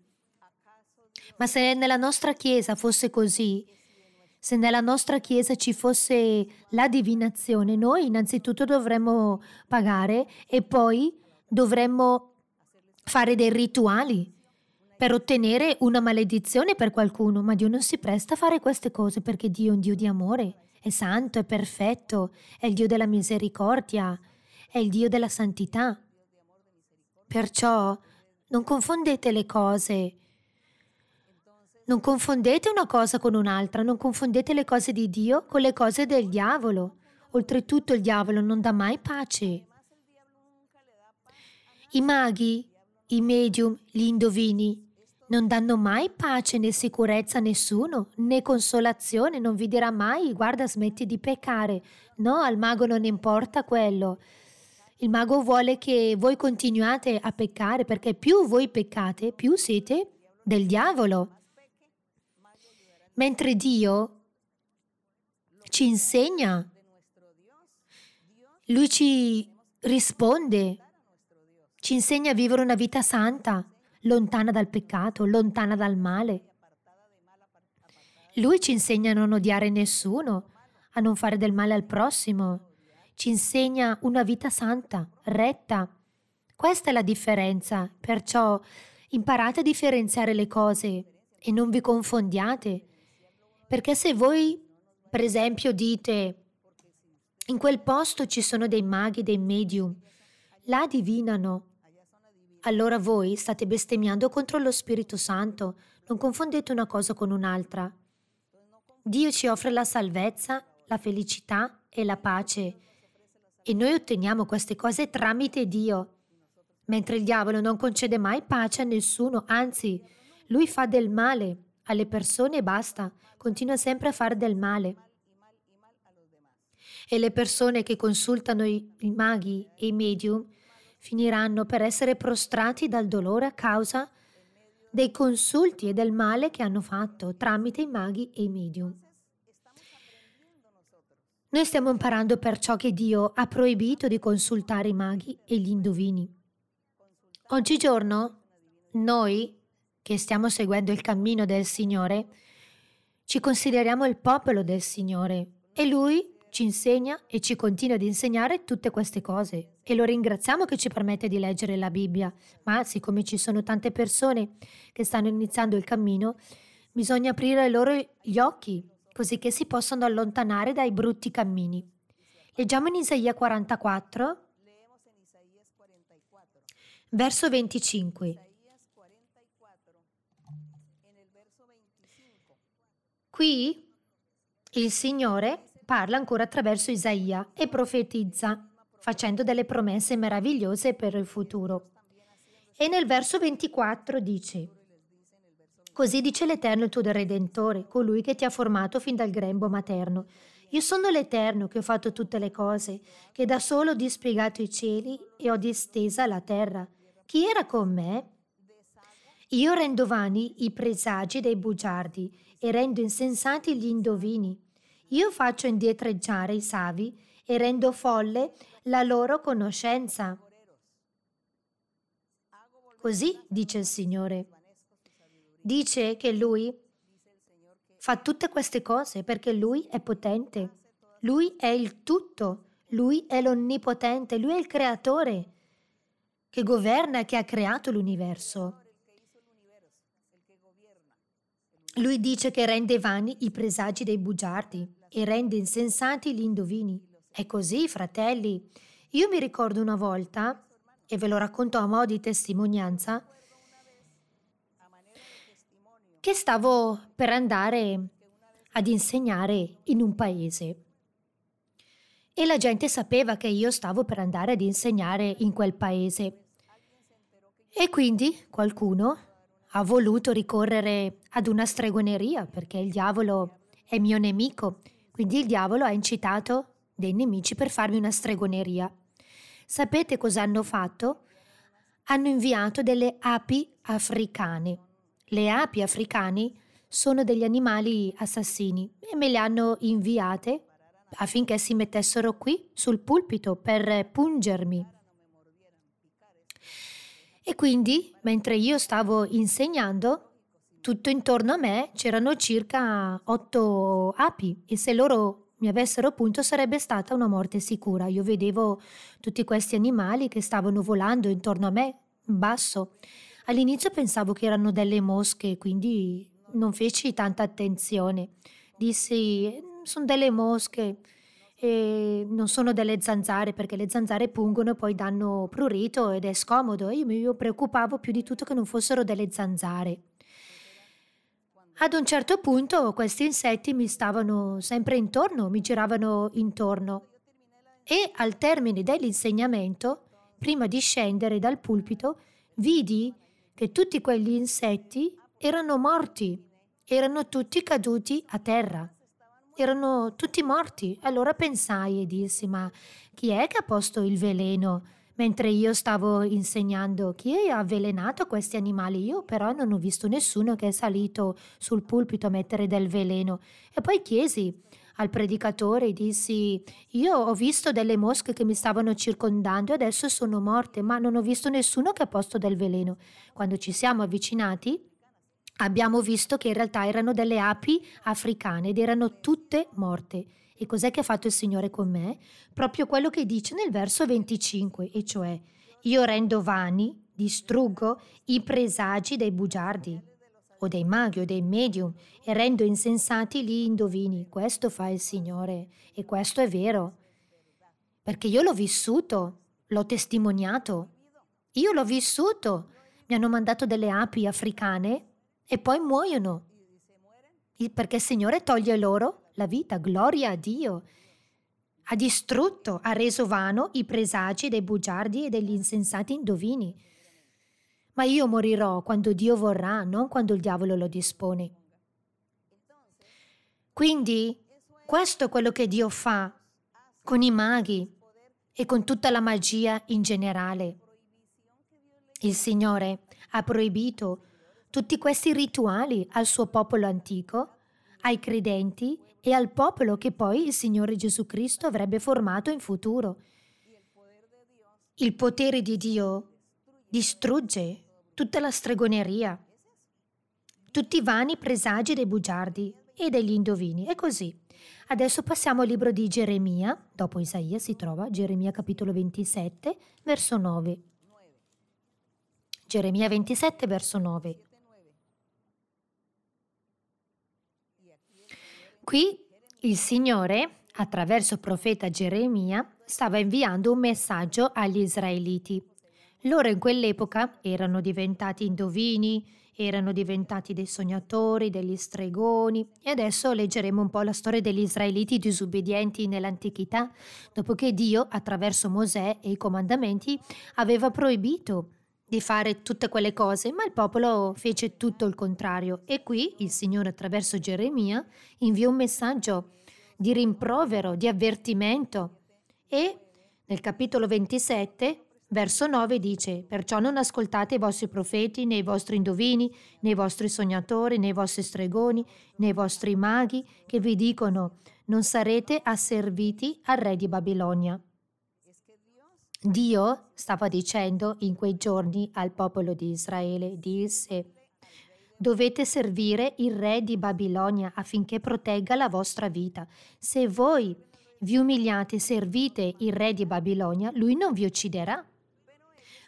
Ma se nella nostra Chiesa fosse così, se nella nostra Chiesa ci fosse la divinazione, noi innanzitutto dovremmo pagare e poi dovremmo fare dei rituali per ottenere una maledizione per qualcuno, ma Dio non si presta a fare queste cose perché Dio è un Dio di amore, è santo, è perfetto, è il Dio della misericordia, è il Dio della santità. Perciò non confondete le cose. Non confondete una cosa con un'altra, non confondete le cose di Dio con le cose del diavolo. Oltretutto il diavolo non dà mai pace. I maghi, i medium, gli indovini non danno mai pace né sicurezza a nessuno, né consolazione, non vi dirà mai guarda smetti di peccare. No, al mago non importa quello. Il mago vuole che voi continuate a peccare perché più voi peccate, più siete del diavolo. Mentre Dio ci insegna, lui ci risponde, ci insegna a vivere una vita santa lontana dal peccato, lontana dal male. Lui ci insegna a non odiare nessuno, a non fare del male al prossimo, ci insegna una vita santa, retta. Questa è la differenza, perciò imparate a differenziare le cose e non vi confondiate, perché se voi, per esempio, dite in quel posto ci sono dei maghi, dei medium, la divinano, allora voi state bestemmiando contro lo Spirito Santo, non confondete una cosa con un'altra. Dio ci offre la salvezza, la felicità e la pace e noi otteniamo queste cose tramite Dio, mentre il diavolo non concede mai pace a nessuno, anzi, lui fa del male alle persone e basta, continua sempre a fare del male. E le persone che consultano i, maghi e i medium finiranno per essere prostrati dal dolore a causa dei consulti e del male che hanno fatto tramite i maghi e i medium. Noi stiamo imparando perciò che Dio ha proibito di consultare i maghi e gli indovini. Oggigiorno, noi che stiamo seguendo il cammino del Signore, ci consideriamo il popolo del Signore e Lui ci insegna e ci continua ad insegnare tutte queste cose e lo ringraziamo che ci permette di leggere la Bibbia, ma siccome ci sono tante persone che stanno iniziando il cammino, bisogna aprire loro gli occhi così che si possano allontanare dai brutti cammini. Leggiamo in Isaia 44, verso 25. Qui il Signore parla ancora attraverso Isaia e profetizza, facendo delle promesse meravigliose per il futuro. E nel verso 24 dice, Così dice l'Eterno il tuo Redentore, colui che ti ha formato fin dal grembo materno. Io sono l'Eterno che ho fatto tutte le cose, che da solo ho dispiegato i cieli e ho distesa la terra. Chi era con me? Io rendo vani i presagi dei bugiardi e rendo insensati gli indovini. Io faccio indietreggiare i savi e rendo folle la loro conoscenza. Così dice il Signore. Dice che Lui fa tutte queste cose perché Lui è potente. Lui è il tutto. Lui è l'onnipotente. Lui è il creatore che governa, e che ha creato l'universo. Lui dice che rende vani i presagi dei bugiardi e rende insensati gli indovini. È così, fratelli. Io mi ricordo una volta, e ve lo racconto a mo' di testimonianza, che stavo per andare ad insegnare in un paese. E la gente sapeva che io stavo per andare ad insegnare in quel paese. E quindi qualcuno ha voluto ricorrere ad una stregoneria perché il diavolo è mio nemico quindi il diavolo ha incitato dei nemici per farmi una stregoneria. Sapete cosa hanno fatto? Hanno inviato delle api africane. Le api africane sono degli animali assassini e me le hanno inviate affinché si mettessero qui sul pulpito per pungermi. E quindi, mentre io stavo insegnando, tutto intorno a me c'erano circa otto api e se loro mi avessero punto sarebbe stata una morte sicura. Io vedevo tutti questi animali che stavano volando intorno a me, in basso. All'inizio pensavo che erano delle mosche, quindi non feci tanta attenzione. Dissi, sono delle mosche e non sono delle zanzare perché le zanzare pungono e poi danno prurito ed è scomodo. io mi preoccupavo più di tutto che non fossero delle zanzare. Ad un certo punto questi insetti mi stavano sempre intorno, mi giravano intorno e al termine dell'insegnamento, prima di scendere dal pulpito, vidi che tutti quegli insetti erano morti, erano tutti caduti a terra, erano tutti morti. Allora pensai e dissi, ma chi è che ha posto il veleno? mentre io stavo insegnando chi ha avvelenato questi animali. Io però non ho visto nessuno che è salito sul pulpito a mettere del veleno. E poi chiesi al predicatore, dissi, io ho visto delle mosche che mi stavano circondando e adesso sono morte, ma non ho visto nessuno che ha posto del veleno. Quando ci siamo avvicinati, abbiamo visto che in realtà erano delle api africane ed erano tutte morte. E cos'è che ha fatto il Signore con me? Proprio quello che dice nel verso 25, e cioè io rendo vani, distruggo i presagi dei bugiardi o dei maghi o dei medium e rendo insensati gli indovini. Questo fa il Signore e questo è vero. Perché io l'ho vissuto, l'ho testimoniato. Io l'ho vissuto. Mi hanno mandato delle api africane e poi muoiono. Perché il Signore toglie loro la vita, gloria a Dio. Ha distrutto, ha reso vano i presagi dei bugiardi e degli insensati indovini. Ma io morirò quando Dio vorrà, non quando il diavolo lo dispone. Quindi questo è quello che Dio fa con i maghi e con tutta la magia in generale. Il Signore ha proibito tutti questi rituali al suo popolo antico, ai credenti e al popolo che poi il Signore Gesù Cristo avrebbe formato in futuro. Il potere di Dio distrugge tutta la stregoneria, tutti i vani presagi dei bugiardi e degli indovini. È così. Adesso passiamo al libro di Geremia, dopo Isaia si trova Geremia capitolo 27, verso 9. Geremia 27, verso 9. Qui il Signore, attraverso il profeta Geremia, stava inviando un messaggio agli israeliti. Loro in quell'epoca erano diventati indovini, erano diventati dei sognatori, degli stregoni e adesso leggeremo un po' la storia degli israeliti disubbidienti nell'antichità, dopo che Dio, attraverso Mosè e i comandamenti, aveva proibito di fare tutte quelle cose, ma il popolo fece tutto il contrario. E qui il Signore attraverso Geremia inviò un messaggio di rimprovero, di avvertimento. E nel capitolo 27, verso 9 dice, perciò non ascoltate i vostri profeti, né i vostri indovini, né i vostri sognatori, né i vostri stregoni, né i vostri maghi che vi dicono non sarete asserviti al re di Babilonia. Dio stava dicendo in quei giorni al popolo di Israele, disse, dovete servire il re di Babilonia affinché protegga la vostra vita. Se voi vi umiliate e servite il re di Babilonia, lui non vi ucciderà.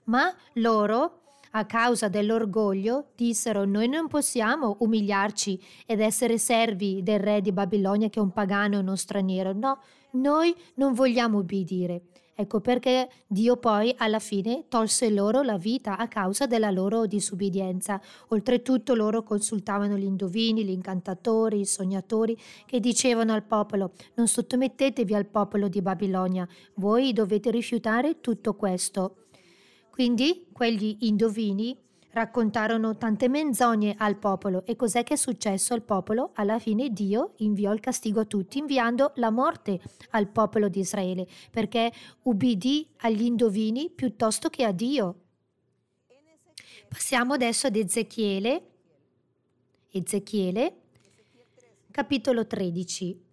Ma loro, a causa dell'orgoglio, dissero noi non possiamo umiliarci ed essere servi del re di Babilonia che è un pagano e uno straniero. No, noi non vogliamo ubbidire. Ecco perché Dio poi alla fine tolse loro la vita a causa della loro disubbidienza. Oltretutto loro consultavano gli indovini, gli incantatori, i sognatori che dicevano al popolo non sottomettetevi al popolo di Babilonia, voi dovete rifiutare tutto questo. Quindi quegli indovini Raccontarono tante menzogne al popolo e cos'è che è successo al popolo? Alla fine Dio inviò il castigo a tutti inviando la morte al popolo di Israele perché ubbidì agli indovini piuttosto che a Dio. Passiamo adesso ad Ezechiele, Ezechiele capitolo 13.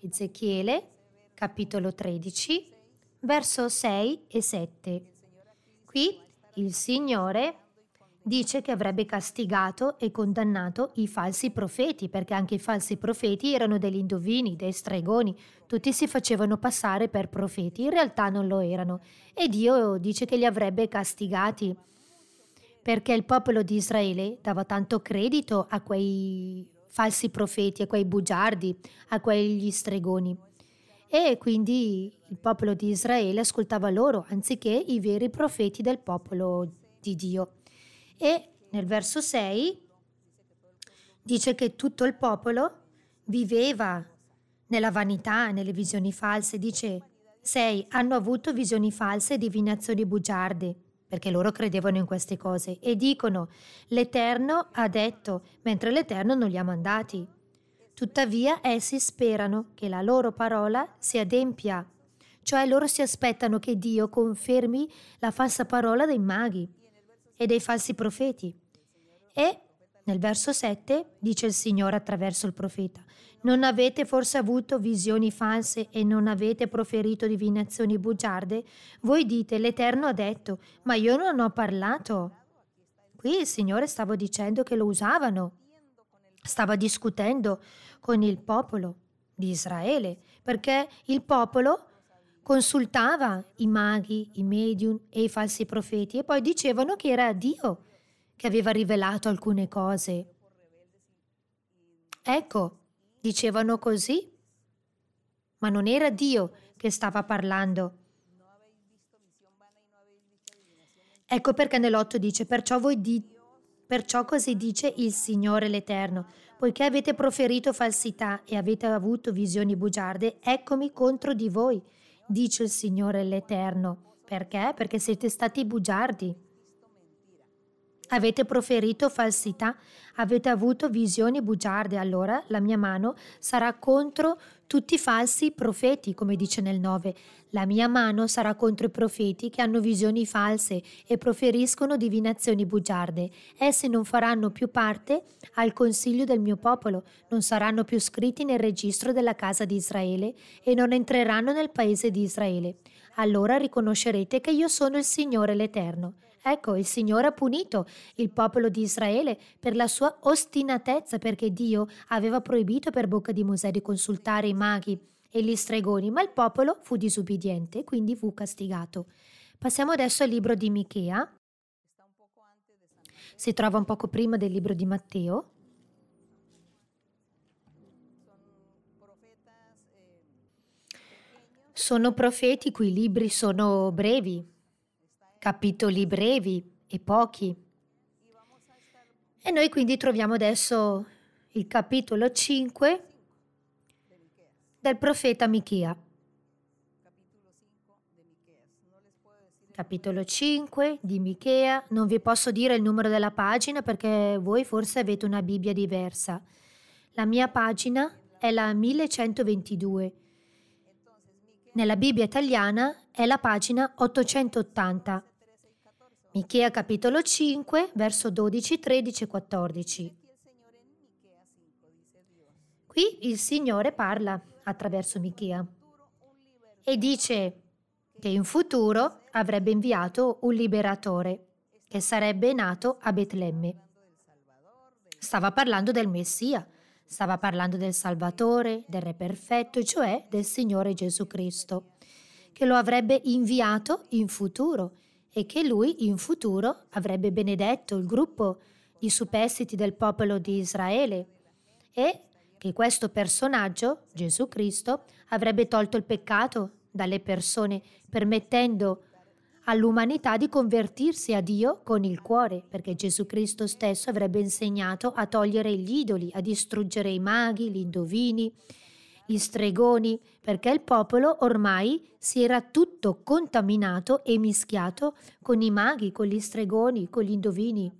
Ezechiele capitolo 13 verso 6 e 7. Qui il Signore dice che avrebbe castigato e condannato i falsi profeti, perché anche i falsi profeti erano degli indovini, dei stregoni, tutti si facevano passare per profeti, in realtà non lo erano. E Dio dice che li avrebbe castigati, perché il popolo di Israele dava tanto credito a quei falsi profeti, a quei bugiardi, a quegli stregoni e quindi il popolo di Israele ascoltava loro anziché i veri profeti del popolo di Dio. E nel verso 6 dice che tutto il popolo viveva nella vanità, nelle visioni false, dice 6 hanno avuto visioni false e divinazioni bugiarde perché loro credevano in queste cose e dicono l'Eterno ha detto mentre l'Eterno non li ha mandati. Tuttavia essi sperano che la loro parola si adempia, cioè loro si aspettano che Dio confermi la falsa parola dei maghi e dei falsi profeti. E nel verso 7 dice il Signore attraverso il profeta, non avete forse avuto visioni false e non avete proferito divinazioni bugiarde? Voi dite, l'Eterno ha detto, ma io non ho parlato. Qui il Signore stava dicendo che lo usavano, stava discutendo con il popolo di Israele, perché il popolo consultava i maghi, i medium e i falsi profeti e poi dicevano che era Dio che aveva rivelato alcune cose. Ecco, dicevano così, ma non era Dio che stava parlando. Ecco perché nell'otto dice, perciò, voi di, perciò così dice il Signore l'Eterno, poiché avete proferito falsità e avete avuto visioni bugiarde, eccomi contro di voi, dice il Signore l'Eterno. Perché? Perché siete stati bugiardi. Avete proferito falsità, avete avuto visioni bugiarde, allora la mia mano sarà contro tutti i falsi profeti, come dice nel 9. La mia mano sarà contro i profeti che hanno visioni false e proferiscono divinazioni bugiarde. Essi non faranno più parte al consiglio del mio popolo, non saranno più scritti nel registro della casa di Israele e non entreranno nel paese di Israele. Allora riconoscerete che io sono il Signore l'Eterno. Ecco, il Signore ha punito il popolo di Israele per la sua ostinatezza perché Dio aveva proibito per bocca di Mosè di consultare i maghi e gli stregoni, ma il popolo fu disubbidiente e quindi fu castigato. Passiamo adesso al libro di Michea. Si trova un poco prima del libro di Matteo. Sono profeti cui i libri sono brevi, capitoli brevi e pochi. E noi quindi troviamo adesso il capitolo 5 del profeta Michia. Capitolo 5 di Michea, non vi posso dire il numero della pagina perché voi forse avete una Bibbia diversa. La mia pagina è la 1122. Nella Bibbia italiana è la pagina 880. Michea capitolo 5, verso 12, 13 e 14. Qui il Signore parla attraverso Michea e dice che in futuro avrebbe inviato un liberatore che sarebbe nato a Betlemme. Stava parlando del Messia, stava parlando del Salvatore, del Re perfetto, cioè del Signore Gesù Cristo, che lo avrebbe inviato in futuro e che lui in futuro avrebbe benedetto il gruppo di superstiti del popolo di Israele e che questo personaggio, Gesù Cristo, avrebbe tolto il peccato dalle persone, permettendo all'umanità di convertirsi a Dio con il cuore, perché Gesù Cristo stesso avrebbe insegnato a togliere gli idoli, a distruggere i maghi, gli indovini, gli stregoni, perché il popolo ormai si era tutto contaminato e mischiato con i maghi, con gli stregoni, con gli indovini.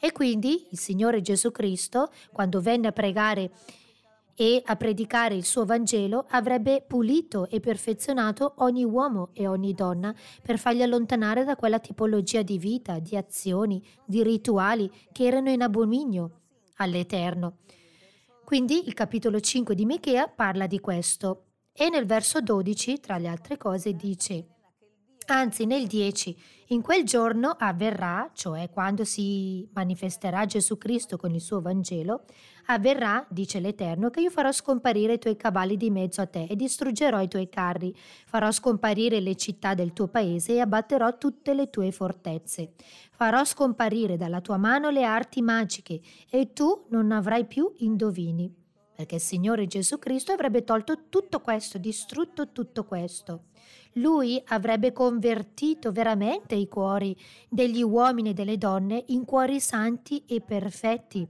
E quindi il Signore Gesù Cristo, quando venne a pregare e a predicare il suo Vangelo, avrebbe pulito e perfezionato ogni uomo e ogni donna per fargli allontanare da quella tipologia di vita, di azioni, di rituali che erano in abominio all'Eterno. Quindi il capitolo 5 di Michea parla di questo e nel verso 12, tra le altre cose, dice Anzi, nel 10, in quel giorno avverrà, cioè quando si manifesterà Gesù Cristo con il suo Vangelo, avverrà, dice l'Eterno, che io farò scomparire i tuoi cavalli di mezzo a te e distruggerò i tuoi carri, farò scomparire le città del tuo paese e abbatterò tutte le tue fortezze. Farò scomparire dalla tua mano le arti magiche e tu non avrai più indovini perché il Signore Gesù Cristo avrebbe tolto tutto questo, distrutto tutto questo. Lui avrebbe convertito veramente i cuori degli uomini e delle donne in cuori santi e perfetti,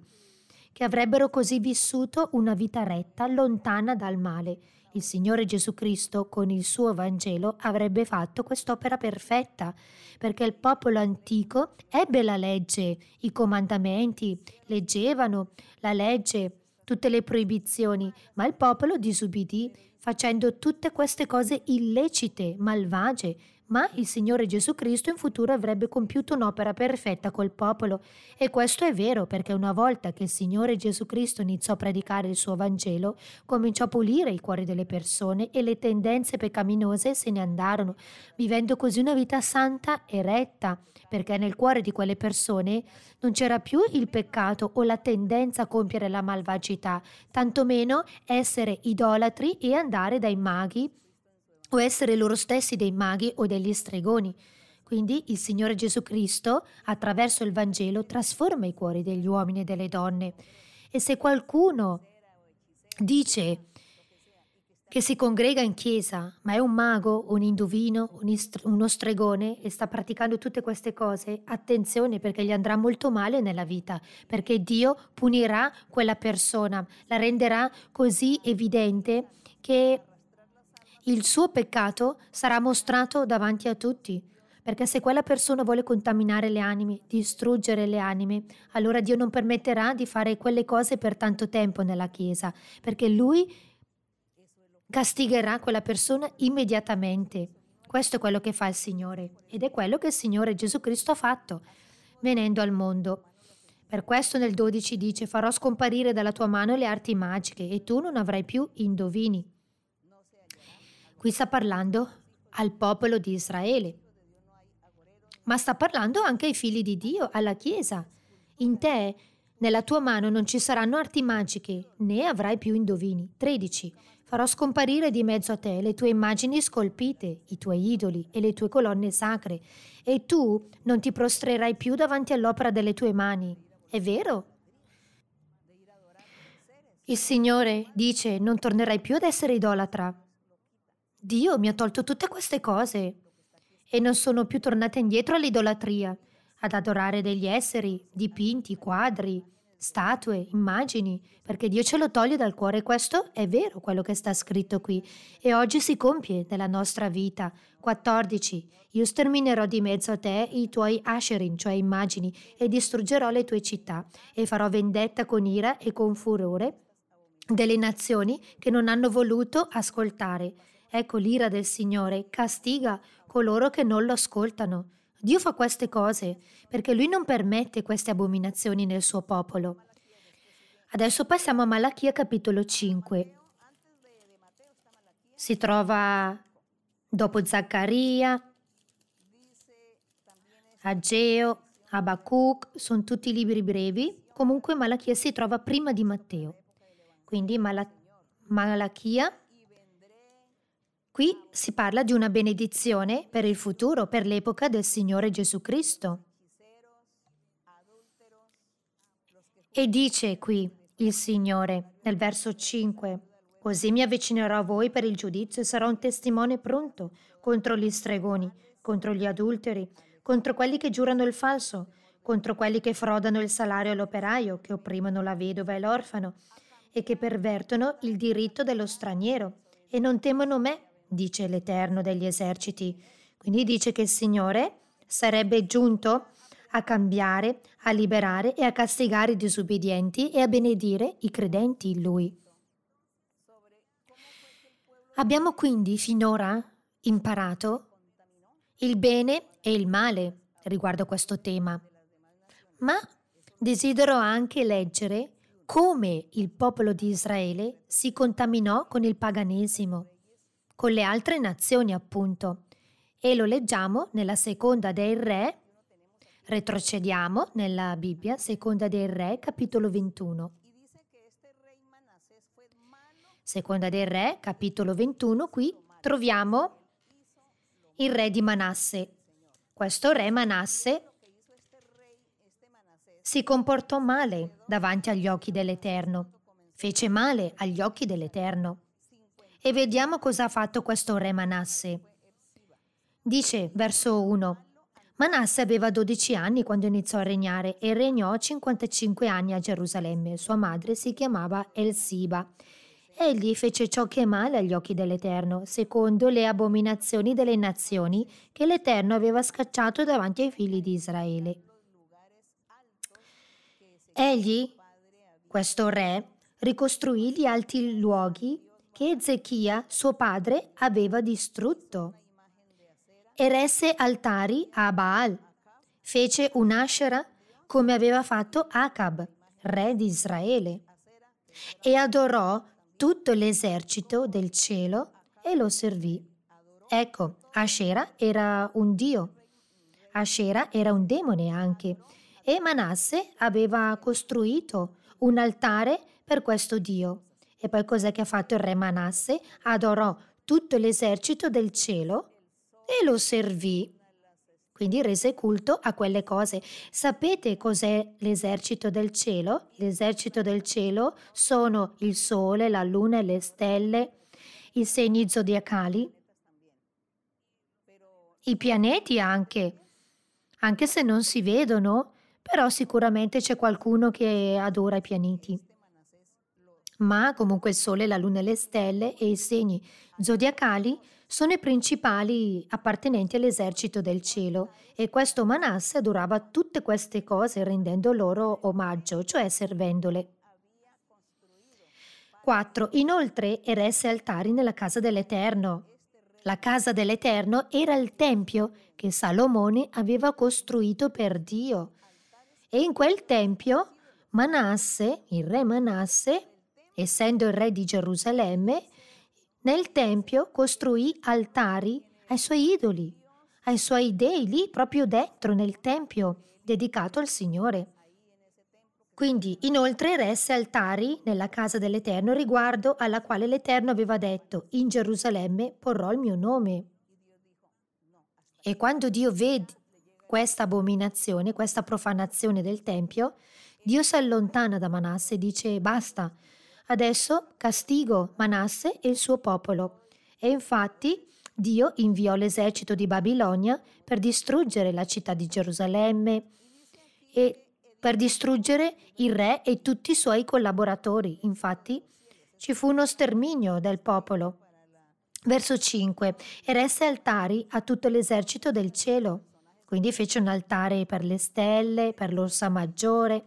che avrebbero così vissuto una vita retta, lontana dal male. Il Signore Gesù Cristo con il suo Vangelo avrebbe fatto quest'opera perfetta, perché il popolo antico ebbe la legge, i comandamenti, leggevano la legge, tutte le proibizioni, ma il popolo disubbidì, facendo tutte queste cose illecite, malvagie, ma il Signore Gesù Cristo in futuro avrebbe compiuto un'opera perfetta col popolo. E questo è vero perché una volta che il Signore Gesù Cristo iniziò a predicare il suo Vangelo, cominciò a pulire i cuori delle persone e le tendenze peccaminose se ne andarono, vivendo così una vita santa e retta, perché nel cuore di quelle persone non c'era più il peccato o la tendenza a compiere la malvagità, tantomeno essere idolatri e andare dai maghi o essere loro stessi dei maghi o degli stregoni. Quindi il Signore Gesù Cristo, attraverso il Vangelo, trasforma i cuori degli uomini e delle donne. E se qualcuno dice che si congrega in chiesa, ma è un mago, un indovino, un uno stregone e sta praticando tutte queste cose, attenzione perché gli andrà molto male nella vita, perché Dio punirà quella persona, la renderà così evidente che il suo peccato sarà mostrato davanti a tutti. Perché se quella persona vuole contaminare le anime, distruggere le anime, allora Dio non permetterà di fare quelle cose per tanto tempo nella Chiesa, perché Lui castigherà quella persona immediatamente. Questo è quello che fa il Signore ed è quello che il Signore Gesù Cristo ha fatto venendo al mondo. Per questo nel 12 dice farò scomparire dalla tua mano le arti magiche e tu non avrai più indovini. Qui sta parlando al popolo di Israele, ma sta parlando anche ai figli di Dio, alla Chiesa. In te, nella tua mano, non ci saranno arti magiche, né avrai più indovini. 13. Farò scomparire di mezzo a te le tue immagini scolpite, i tuoi idoli e le tue colonne sacre, e tu non ti prostrerai più davanti all'opera delle tue mani. È vero? Il Signore dice, non tornerai più ad essere idolatra. Dio mi ha tolto tutte queste cose e non sono più tornata indietro all'idolatria, ad adorare degli esseri, dipinti, quadri, statue, immagini, perché Dio ce lo toglie dal cuore. Questo è vero quello che sta scritto qui e oggi si compie nella nostra vita. 14. Io sterminerò di mezzo a te i tuoi asherin, cioè immagini, e distruggerò le tue città e farò vendetta con ira e con furore delle nazioni che non hanno voluto ascoltare Ecco l'ira del Signore, castiga coloro che non lo ascoltano. Dio fa queste cose perché lui non permette queste abominazioni nel suo popolo. Adesso passiamo a Malachia capitolo 5. Si trova dopo Zaccaria, Ageo, Abacuc, sono tutti libri brevi. Comunque Malachia si trova prima di Matteo. Quindi Mala- Malachia Qui si parla di una benedizione per il futuro, per l'epoca del Signore Gesù Cristo. E dice qui il Signore nel verso 5, così mi avvicinerò a voi per il giudizio e sarò un testimone pronto contro gli stregoni, contro gli adulteri, contro quelli che giurano il falso, contro quelli che frodano il salario all'operaio, che opprimono la vedova e l'orfano e che pervertono il diritto dello straniero e non temono me dice l'Eterno degli eserciti. Quindi dice che il Signore sarebbe giunto a cambiare, a liberare e a castigare i disubbidienti e a benedire i credenti in Lui. Abbiamo quindi finora imparato il bene e il male riguardo questo tema, ma desidero anche leggere come il popolo di Israele si contaminò con il paganesimo con le altre nazioni, appunto. E lo leggiamo nella seconda dei Re, retrocediamo nella Bibbia, seconda dei Re, capitolo 21. Seconda dei Re, capitolo 21, qui troviamo il re di Manasse. Questo re Manasse si comportò male davanti agli occhi dell'Eterno, fece male agli occhi dell'Eterno e vediamo cosa ha fatto questo re Manasse. Dice, verso 1, Manasse aveva 12 anni quando iniziò a regnare e regnò 55 anni a Gerusalemme. Sua madre si chiamava Elsiba. Egli fece ciò che è male agli occhi dell'Eterno, secondo le abominazioni delle nazioni che l'Eterno aveva scacciato davanti ai figli di Israele. Egli, questo re, ricostruì gli alti luoghi che Ezechia, suo padre, aveva distrutto. Eresse altari a Baal, fece un Ashera come aveva fatto Acab, re di Israele, e adorò tutto l'esercito del cielo e lo servì. Ecco, Ashera era un dio, Ashera era un demone anche, e Manasse aveva costruito un altare per questo dio e poi cosa che ha fatto il re Manasse? Adorò tutto l'esercito del cielo e lo servì. Quindi rese culto a quelle cose. Sapete cos'è l'esercito del cielo? L'esercito del cielo sono il sole, la luna, le stelle, i segni zodiacali, i pianeti anche, anche se non si vedono, però sicuramente c'è qualcuno che adora i pianeti ma comunque il Sole, la Luna e le stelle e i segni zodiacali sono i principali appartenenti all'esercito del cielo e questo Manasse adorava tutte queste cose rendendo loro omaggio, cioè servendole. 4. Inoltre eresse altari nella casa dell'Eterno. La casa dell'Eterno era il tempio che Salomone aveva costruito per Dio. E in quel tempio Manasse, il re Manasse, essendo il re di Gerusalemme, nel Tempio costruì altari ai suoi idoli, ai suoi dei, lì proprio dentro nel Tempio dedicato al Signore. Quindi inoltre resse altari nella casa dell'Eterno riguardo alla quale l'Eterno aveva detto, in Gerusalemme porrò il mio nome. E quando Dio vede questa abominazione, questa profanazione del Tempio, Dio si allontana da Manasse e dice basta, Adesso castigo Manasse e il suo popolo. E infatti Dio inviò l'esercito di Babilonia per distruggere la città di Gerusalemme e per distruggere il re e tutti i suoi collaboratori. Infatti ci fu uno sterminio del popolo. Verso 5. E resse altari a tutto l'esercito del cielo. Quindi fece un altare per le stelle, per l'orsa maggiore,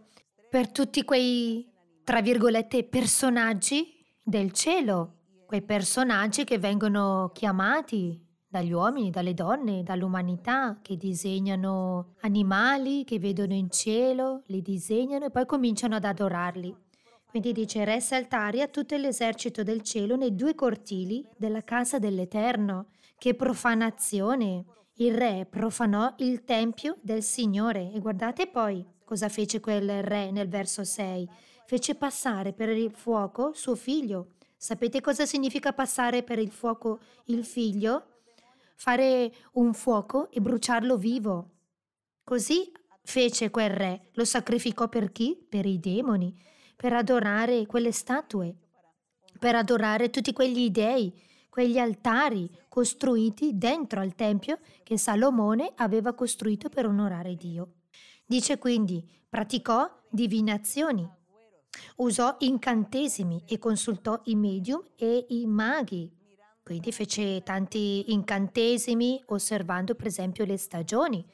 per tutti quei tra virgolette, personaggi del cielo, quei personaggi che vengono chiamati dagli uomini, dalle donne, dall'umanità, che disegnano animali che vedono in cielo, li disegnano e poi cominciano ad adorarli. Quindi dice Re Saltaria tutto l'esercito del cielo nei due cortili della casa dell'Eterno. Che profanazione! Il re profanò il tempio del Signore. E guardate poi cosa fece quel re nel verso 6 fece passare per il fuoco suo figlio. Sapete cosa significa passare per il fuoco il figlio? Fare un fuoco e bruciarlo vivo. Così fece quel re, lo sacrificò per chi? Per i demoni, per adorare quelle statue, per adorare tutti quegli dei, quegli altari costruiti dentro al tempio che Salomone aveva costruito per onorare Dio. Dice quindi, praticò divinazioni Usò incantesimi e consultò i medium e i maghi. Quindi fece tanti incantesimi osservando per esempio le stagioni,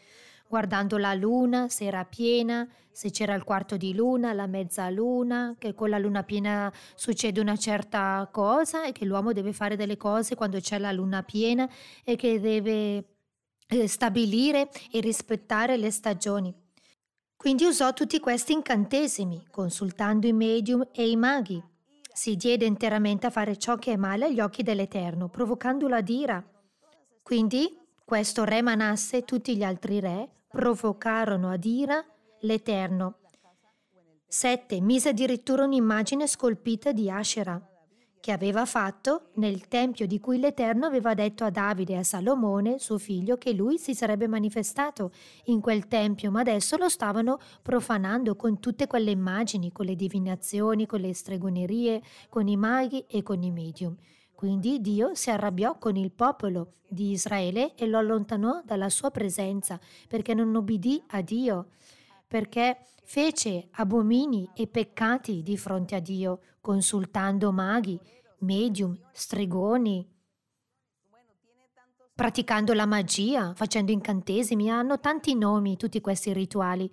guardando la luna, se era piena, se c'era il quarto di luna, la mezzaluna, che con la luna piena succede una certa cosa e che l'uomo deve fare delle cose quando c'è la luna piena e che deve eh, stabilire e rispettare le stagioni. Quindi usò tutti questi incantesimi, consultando i medium e i maghi. Si diede interamente a fare ciò che è male agli occhi dell'Eterno, provocando la d'ira. Quindi questo re Manasse e tutti gli altri re provocarono ad ira l'Eterno. 7. Mise addirittura un'immagine scolpita di Asherah che aveva fatto nel tempio di cui l'Eterno aveva detto a Davide e a Salomone, suo figlio, che lui si sarebbe manifestato in quel tempio, ma adesso lo stavano profanando con tutte quelle immagini, con le divinazioni, con le stregonerie, con i maghi e con i medium. Quindi Dio si arrabbiò con il popolo di Israele e lo allontanò dalla sua presenza perché non obbedì a Dio, perché fece abomini e peccati di fronte a Dio, consultando maghi, medium, stregoni, praticando la magia, facendo incantesimi, hanno tanti nomi tutti questi rituali.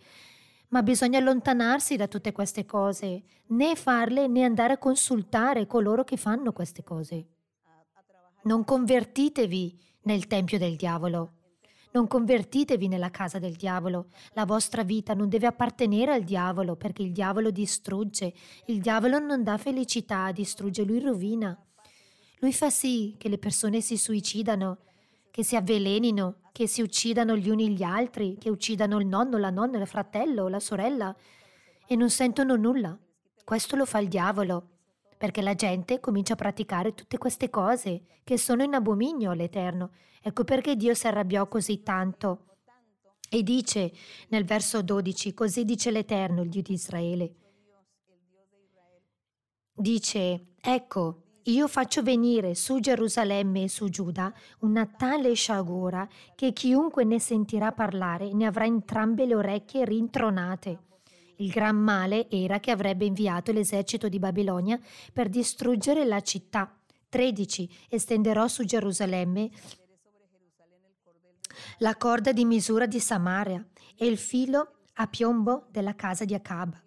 Ma bisogna allontanarsi da tutte queste cose, né farle né andare a consultare coloro che fanno queste cose. Non convertitevi nel tempio del diavolo. Non convertitevi nella casa del diavolo. La vostra vita non deve appartenere al diavolo perché il diavolo distrugge. Il diavolo non dà felicità, distrugge, lui rovina. Lui fa sì che le persone si suicidano, che si avvelenino, che si uccidano gli uni gli altri, che uccidano il nonno, la nonna, il fratello, la sorella e non sentono nulla. Questo lo fa il diavolo perché la gente comincia a praticare tutte queste cose che sono in abominio all'Eterno. Ecco perché Dio si arrabbiò così tanto. E dice nel verso 12, così dice l'Eterno, il Dio di Israele. Dice, ecco, io faccio venire su Gerusalemme e su Giuda una tale sciagura che chiunque ne sentirà parlare ne avrà entrambe le orecchie rintronate. Il gran male era che avrebbe inviato l'esercito di Babilonia per distruggere la città. 13. Estenderò su Gerusalemme la corda di misura di Samaria e il filo a piombo della casa di Acab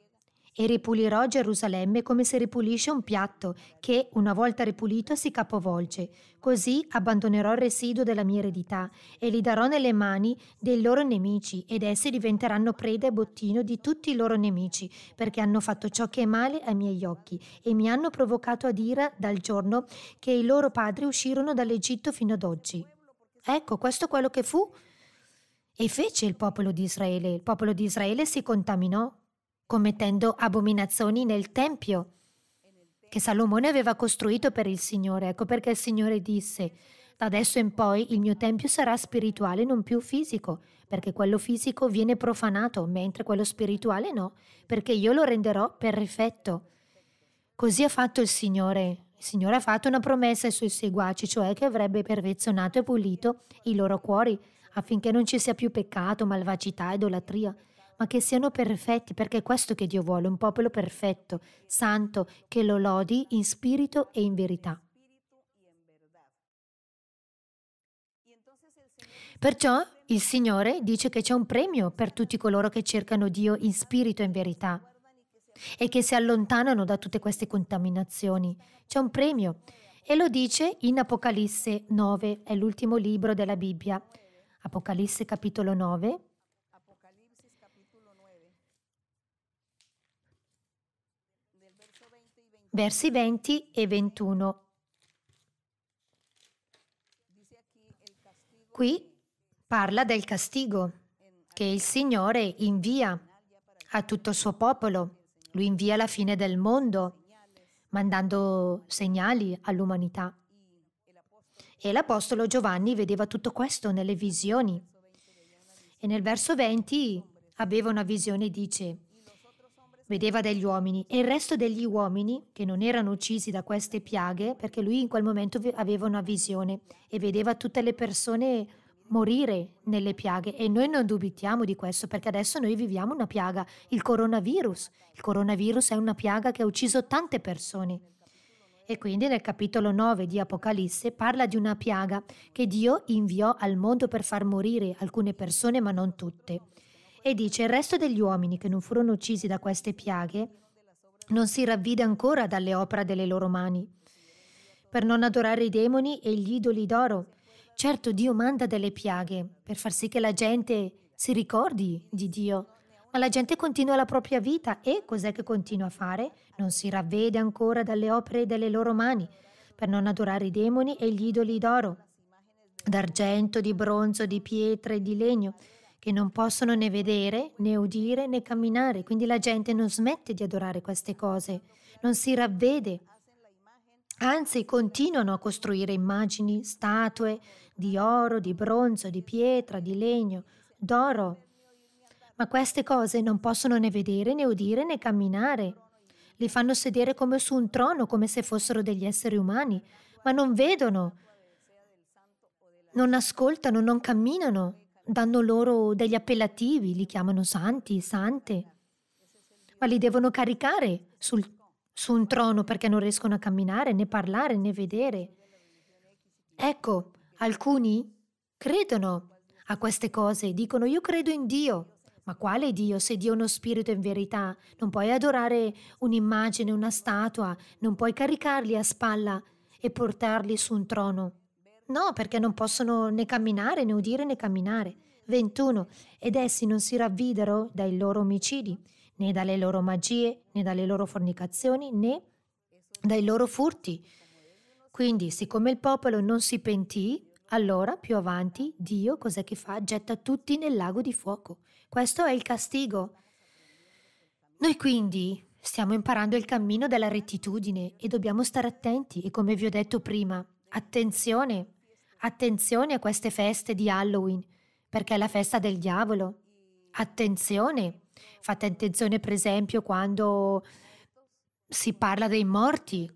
e ripulirò Gerusalemme come si ripulisce un piatto che, una volta ripulito, si capovolge. Così abbandonerò il residuo della mia eredità e li darò nelle mani dei loro nemici ed essi diventeranno preda e bottino di tutti i loro nemici, perché hanno fatto ciò che è male ai miei occhi e mi hanno provocato ad ira dal giorno che i loro padri uscirono dall'Egitto fino ad oggi. Ecco, questo è quello che fu e fece il popolo di Israele. Il popolo di Israele si contaminò commettendo abominazioni nel tempio che Salomone aveva costruito per il Signore. Ecco perché il Signore disse, da adesso in poi il mio tempio sarà spirituale, non più fisico, perché quello fisico viene profanato, mentre quello spirituale no, perché io lo renderò perfetto. Così ha fatto il Signore. Il Signore ha fatto una promessa ai suoi seguaci, cioè che avrebbe perfezionato e pulito i loro cuori affinché non ci sia più peccato, malvagità, idolatria ma che siano perfetti, perché è questo che Dio vuole, un popolo perfetto, santo, che lo lodi in spirito e in verità. Perciò il Signore dice che c'è un premio per tutti coloro che cercano Dio in spirito e in verità e che si allontanano da tutte queste contaminazioni. C'è un premio e lo dice in Apocalisse 9, è l'ultimo libro della Bibbia. Apocalisse capitolo 9, versi 20 e 21. Qui parla del castigo che il Signore invia a tutto il suo popolo. Lui invia la fine del mondo, mandando segnali all'umanità. E l'Apostolo Giovanni vedeva tutto questo nelle visioni. E nel verso 20 aveva una visione e dice, vedeva degli uomini e il resto degli uomini che non erano uccisi da queste piaghe, perché lui in quel momento aveva una visione e vedeva tutte le persone morire nelle piaghe e noi non dubitiamo di questo perché adesso noi viviamo una piaga, il coronavirus. Il coronavirus è una piaga che ha ucciso tante persone. E quindi nel capitolo 9 di Apocalisse parla di una piaga che Dio inviò al mondo per far morire alcune persone ma non tutte e dice il resto degli uomini che non furono uccisi da queste piaghe non si ravvide ancora dalle opere delle loro mani. Per non adorare i demoni e gli idoli d'oro, certo Dio manda delle piaghe per far sì che la gente si ricordi di Dio, ma la gente continua la propria vita e cos'è che continua a fare? Non si ravvede ancora dalle opere delle loro mani per non adorare i demoni e gli idoli d'oro, d'argento, di bronzo, di pietra e di legno che non possono né vedere, né udire, né camminare, quindi la gente non smette di adorare queste cose, non si ravvede. Anzi, continuano a costruire immagini, statue di oro, di bronzo, di pietra, di legno, d'oro. Ma queste cose non possono né vedere, né udire, né camminare. Li fanno sedere come su un trono, come se fossero degli esseri umani, ma non vedono, non ascoltano, non camminano danno loro degli appellativi, li chiamano santi, sante, ma li devono caricare sul, su un trono perché non riescono a camminare, né parlare, né vedere. Ecco, alcuni credono a queste cose dicono io credo in Dio. Ma quale Dio se Dio è uno spirito in verità? Non puoi adorare un'immagine, una statua, non puoi caricarli a spalla e portarli su un trono. No, perché non possono né camminare, né udire, né camminare. 21. Ed essi non si ravvidero dai loro omicidi, né dalle loro magie, né dalle loro fornicazioni, né dai loro furti. Quindi, siccome il popolo non si pentì, allora più avanti Dio cos'è che fa? Getta tutti nel lago di fuoco. Questo è il castigo. Noi quindi stiamo imparando il cammino della rettitudine e dobbiamo stare attenti e come vi ho detto prima, attenzione Attenzione a queste feste di Halloween, perché è la festa del diavolo. Attenzione, fate attenzione per esempio quando si parla dei morti.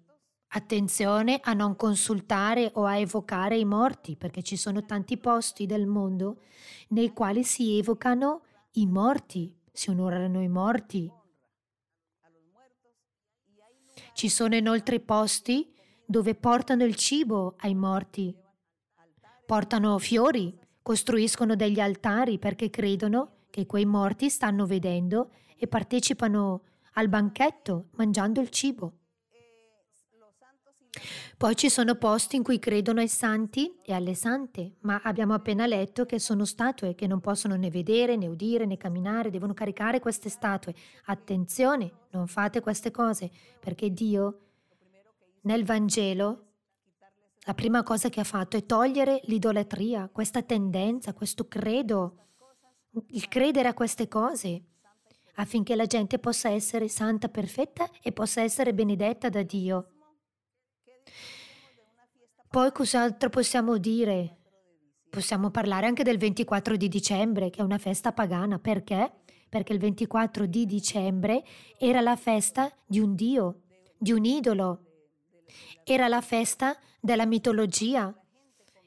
Attenzione a non consultare o a evocare i morti, perché ci sono tanti posti del mondo nei quali si evocano i morti, si onorano i morti. Ci sono inoltre posti dove portano il cibo ai morti portano fiori, costruiscono degli altari perché credono che quei morti stanno vedendo e partecipano al banchetto mangiando il cibo. Poi ci sono posti in cui credono ai santi e alle sante, ma abbiamo appena letto che sono statue che non possono né vedere, né udire, né camminare, devono caricare queste statue. Attenzione, non fate queste cose, perché Dio nel Vangelo la prima cosa che ha fatto è togliere l'idolatria, questa tendenza, questo credo, il credere a queste cose, affinché la gente possa essere santa, perfetta e possa essere benedetta da Dio. Poi cos'altro possiamo dire? Possiamo parlare anche del 24 di dicembre, che è una festa pagana. Perché? Perché il 24 di dicembre era la festa di un Dio, di un idolo, era la festa della mitologia.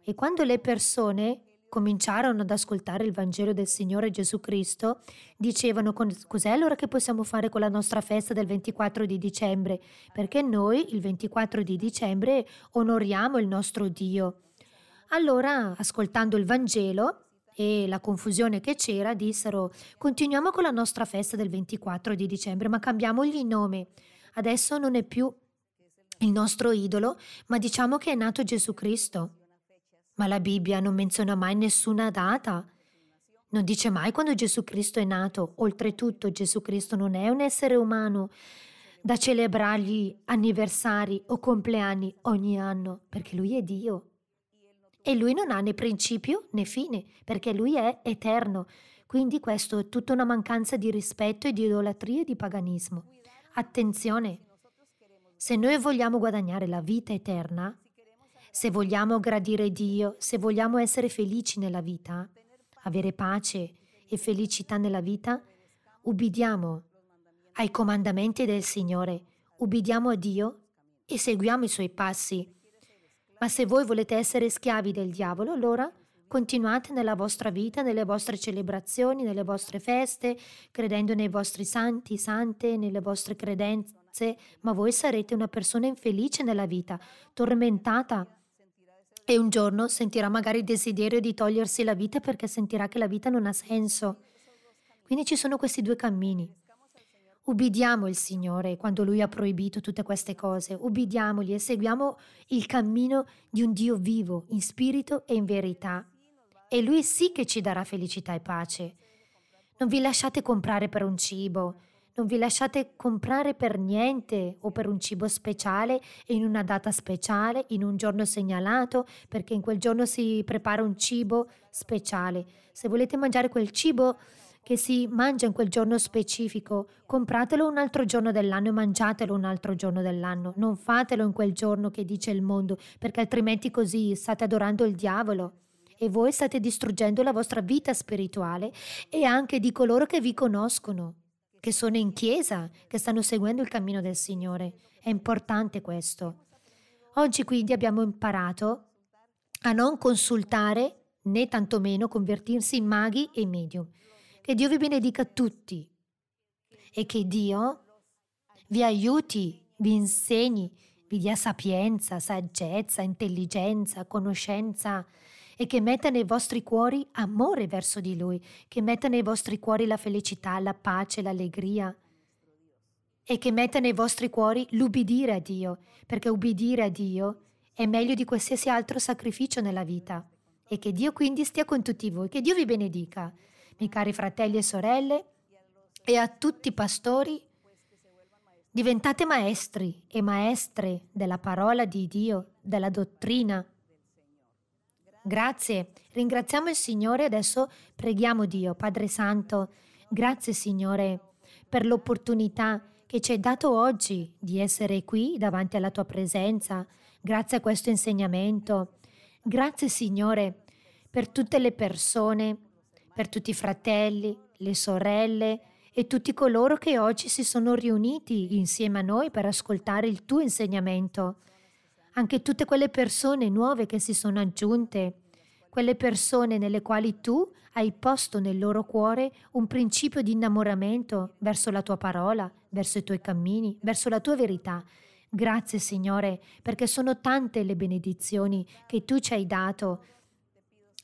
E quando le persone cominciarono ad ascoltare il Vangelo del Signore Gesù Cristo, dicevano cos'è allora che possiamo fare con la nostra festa del 24 di dicembre? Perché noi il 24 di dicembre onoriamo il nostro Dio. Allora, ascoltando il Vangelo e la confusione che c'era, dissero continuiamo con la nostra festa del 24 di dicembre, ma cambiamogli nome. Adesso non è più il nostro idolo, ma diciamo che è nato Gesù Cristo. Ma la Bibbia non menziona mai nessuna data. Non dice mai quando Gesù Cristo è nato. Oltretutto Gesù Cristo non è un essere umano da celebrargli anniversari o compleanni ogni anno, perché lui è Dio. E lui non ha né principio né fine, perché lui è eterno. Quindi questo è tutta una mancanza di rispetto e di idolatria e di paganismo. Attenzione! Se noi vogliamo guadagnare la vita eterna, se vogliamo gradire Dio, se vogliamo essere felici nella vita, avere pace e felicità nella vita, ubbidiamo ai comandamenti del Signore, ubbidiamo a Dio e seguiamo i suoi passi. Ma se voi volete essere schiavi del diavolo, allora continuate nella vostra vita, nelle vostre celebrazioni, nelle vostre feste, credendo nei vostri santi, sante, nelle vostre credenze bellezze, ma voi sarete una persona infelice nella vita, tormentata. E un giorno sentirà magari il desiderio di togliersi la vita perché sentirà che la vita non ha senso. Quindi ci sono questi due cammini. Ubbidiamo il Signore quando Lui ha proibito tutte queste cose, ubbidiamoli e seguiamo il cammino di un Dio vivo, in spirito e in verità. E Lui sì che ci darà felicità e pace. Non vi lasciate comprare per un cibo, non vi lasciate comprare per niente o per un cibo speciale in una data speciale, in un giorno segnalato, perché in quel giorno si prepara un cibo speciale. Se volete mangiare quel cibo che si mangia in quel giorno specifico, compratelo un altro giorno dell'anno e mangiatelo un altro giorno dell'anno. Non fatelo in quel giorno che dice il mondo, perché altrimenti così state adorando il diavolo e voi state distruggendo la vostra vita spirituale e anche di coloro che vi conoscono che sono in chiesa, che stanno seguendo il cammino del Signore. È importante questo. Oggi quindi abbiamo imparato a non consultare né tantomeno convertirsi in maghi e medium. Che Dio vi benedica tutti e che Dio vi aiuti, vi insegni, vi dia sapienza, saggezza, intelligenza, conoscenza e che metta nei vostri cuori amore verso di Lui, che metta nei vostri cuori la felicità, la pace, l'allegria e che metta nei vostri cuori l'ubbidire a Dio, perché ubbidire a Dio è meglio di qualsiasi altro sacrificio nella vita e che Dio quindi stia con tutti voi, che Dio vi benedica, miei cari fratelli e sorelle e a tutti i pastori. Diventate maestri e maestre della parola di Dio, della dottrina, Grazie, ringraziamo il Signore, e adesso preghiamo Dio, Padre Santo, grazie Signore per l'opportunità che ci hai dato oggi di essere qui davanti alla tua presenza, grazie a questo insegnamento. Grazie Signore per tutte le persone, per tutti i fratelli, le sorelle e tutti coloro che oggi si sono riuniti insieme a noi per ascoltare il tuo insegnamento anche tutte quelle persone nuove che si sono aggiunte, quelle persone nelle quali tu hai posto nel loro cuore un principio di innamoramento verso la tua parola, verso i tuoi cammini, verso la tua verità. Grazie Signore, perché sono tante le benedizioni che tu ci hai dato.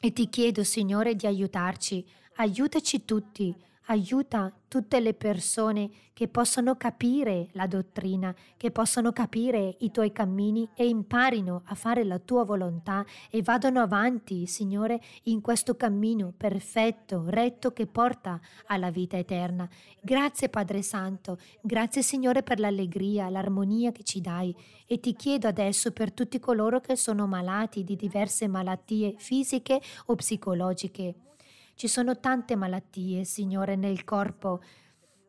E ti chiedo, Signore, di aiutarci. Aiutaci tutti aiuta tutte le persone che possono capire la dottrina, che possono capire i tuoi cammini e imparino a fare la tua volontà e vadano avanti, Signore, in questo cammino perfetto, retto che porta alla vita eterna. Grazie Padre Santo, grazie Signore per l'allegria, l'armonia che ci dai e ti chiedo adesso per tutti coloro che sono malati di diverse malattie fisiche o psicologiche ci sono tante malattie, Signore, nel corpo.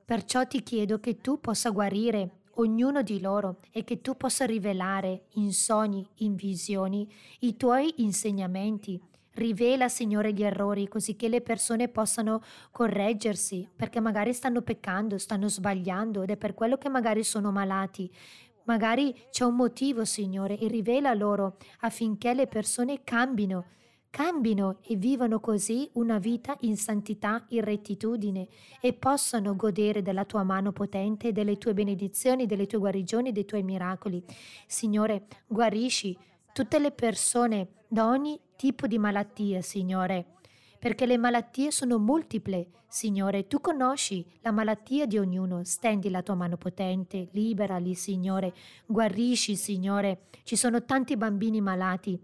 Perciò ti chiedo che tu possa guarire ognuno di loro e che tu possa rivelare in sogni, in visioni, i tuoi insegnamenti. Rivela, Signore, gli errori così che le persone possano correggersi, perché magari stanno peccando, stanno sbagliando ed è per quello che magari sono malati. Magari c'è un motivo, Signore, e rivela loro affinché le persone cambino cambino e vivano così una vita in santità, in rettitudine e possano godere della tua mano potente, delle tue benedizioni, delle tue guarigioni, dei tuoi miracoli. Signore, guarisci tutte le persone da ogni tipo di malattia, Signore perché le malattie sono multiple. Signore, tu conosci la malattia di ognuno, stendi la tua mano potente, liberali, Signore, guarisci, Signore. Ci sono tanti bambini malati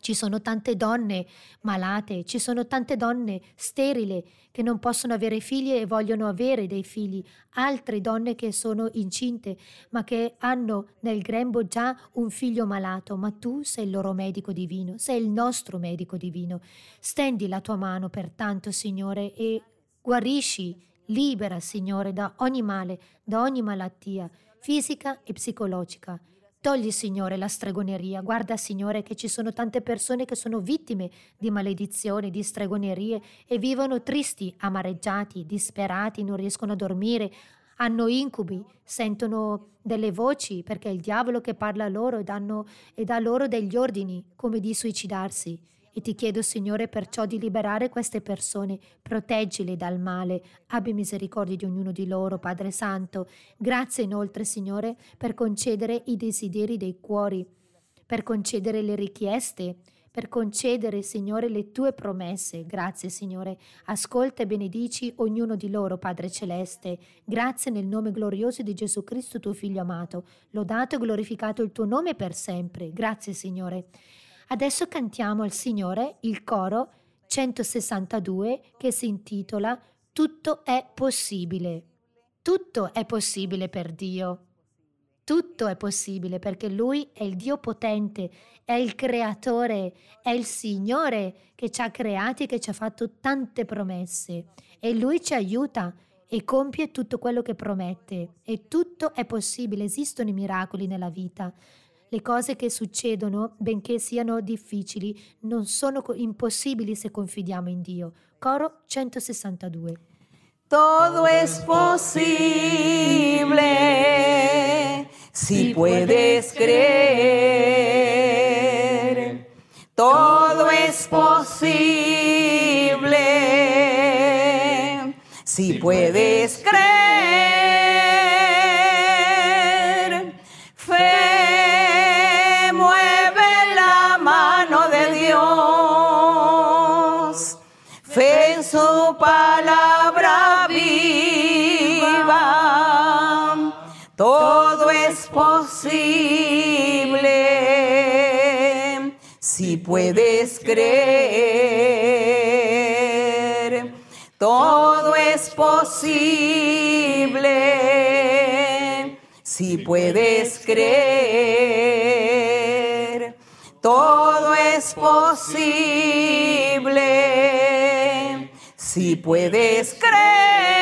ci sono tante donne malate, ci sono tante donne sterile che non possono avere figli e vogliono avere dei figli, altre donne che sono incinte ma che hanno nel grembo già un figlio malato, ma tu sei il loro medico divino, sei il nostro medico divino. Stendi la tua mano pertanto, Signore, e guarisci, libera, Signore, da ogni male, da ogni malattia fisica e psicologica. Togli, Signore, la stregoneria. Guarda, Signore, che ci sono tante persone che sono vittime di maledizioni, di stregonerie e vivono tristi, amareggiati, disperati, non riescono a dormire, hanno incubi, sentono delle voci perché è il diavolo che parla loro e, danno, e dà loro degli ordini come di suicidarsi. E ti chiedo, Signore, perciò di liberare queste persone, proteggili dal male, abbi misericordia di ognuno di loro, Padre Santo. Grazie inoltre, Signore, per concedere i desideri dei cuori, per concedere le richieste, per concedere, Signore, le tue promesse. Grazie, Signore. Ascolta e benedici ognuno di loro, Padre Celeste. Grazie nel nome glorioso di Gesù Cristo, tuo Figlio amato. Lodato e glorificato il tuo nome per sempre. Grazie, Signore. Adesso cantiamo al Signore il coro 162 che si intitola Tutto è possibile. Tutto è possibile per Dio. Tutto è possibile perché Lui è il Dio potente, è il creatore, è il Signore che ci ha creati e che ci ha fatto tante promesse. E Lui ci aiuta e compie tutto quello che promette. E tutto è possibile, esistono i miracoli nella vita, le cose che succedono, benché siano difficili, non sono impossibili se confidiamo in Dio. Coro 162. Todo es posible si puedes creer. Todo es posible si puedes creer. si puedes creer. Todo es posible si puedes creer. Todo es posible si puedes creer.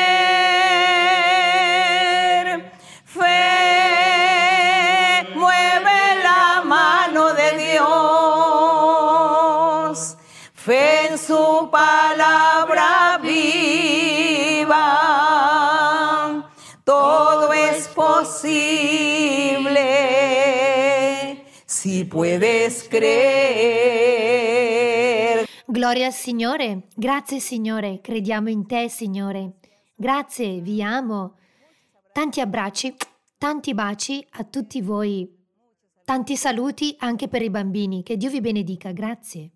posible si puedes creer. Gloria al Signore, grazie Signore, crediamo in te Signore. Grazie, vi amo. Tanti abbracci, tanti baci a tutti voi. Tanti saluti anche per i bambini. Che Dio vi benedica, grazie.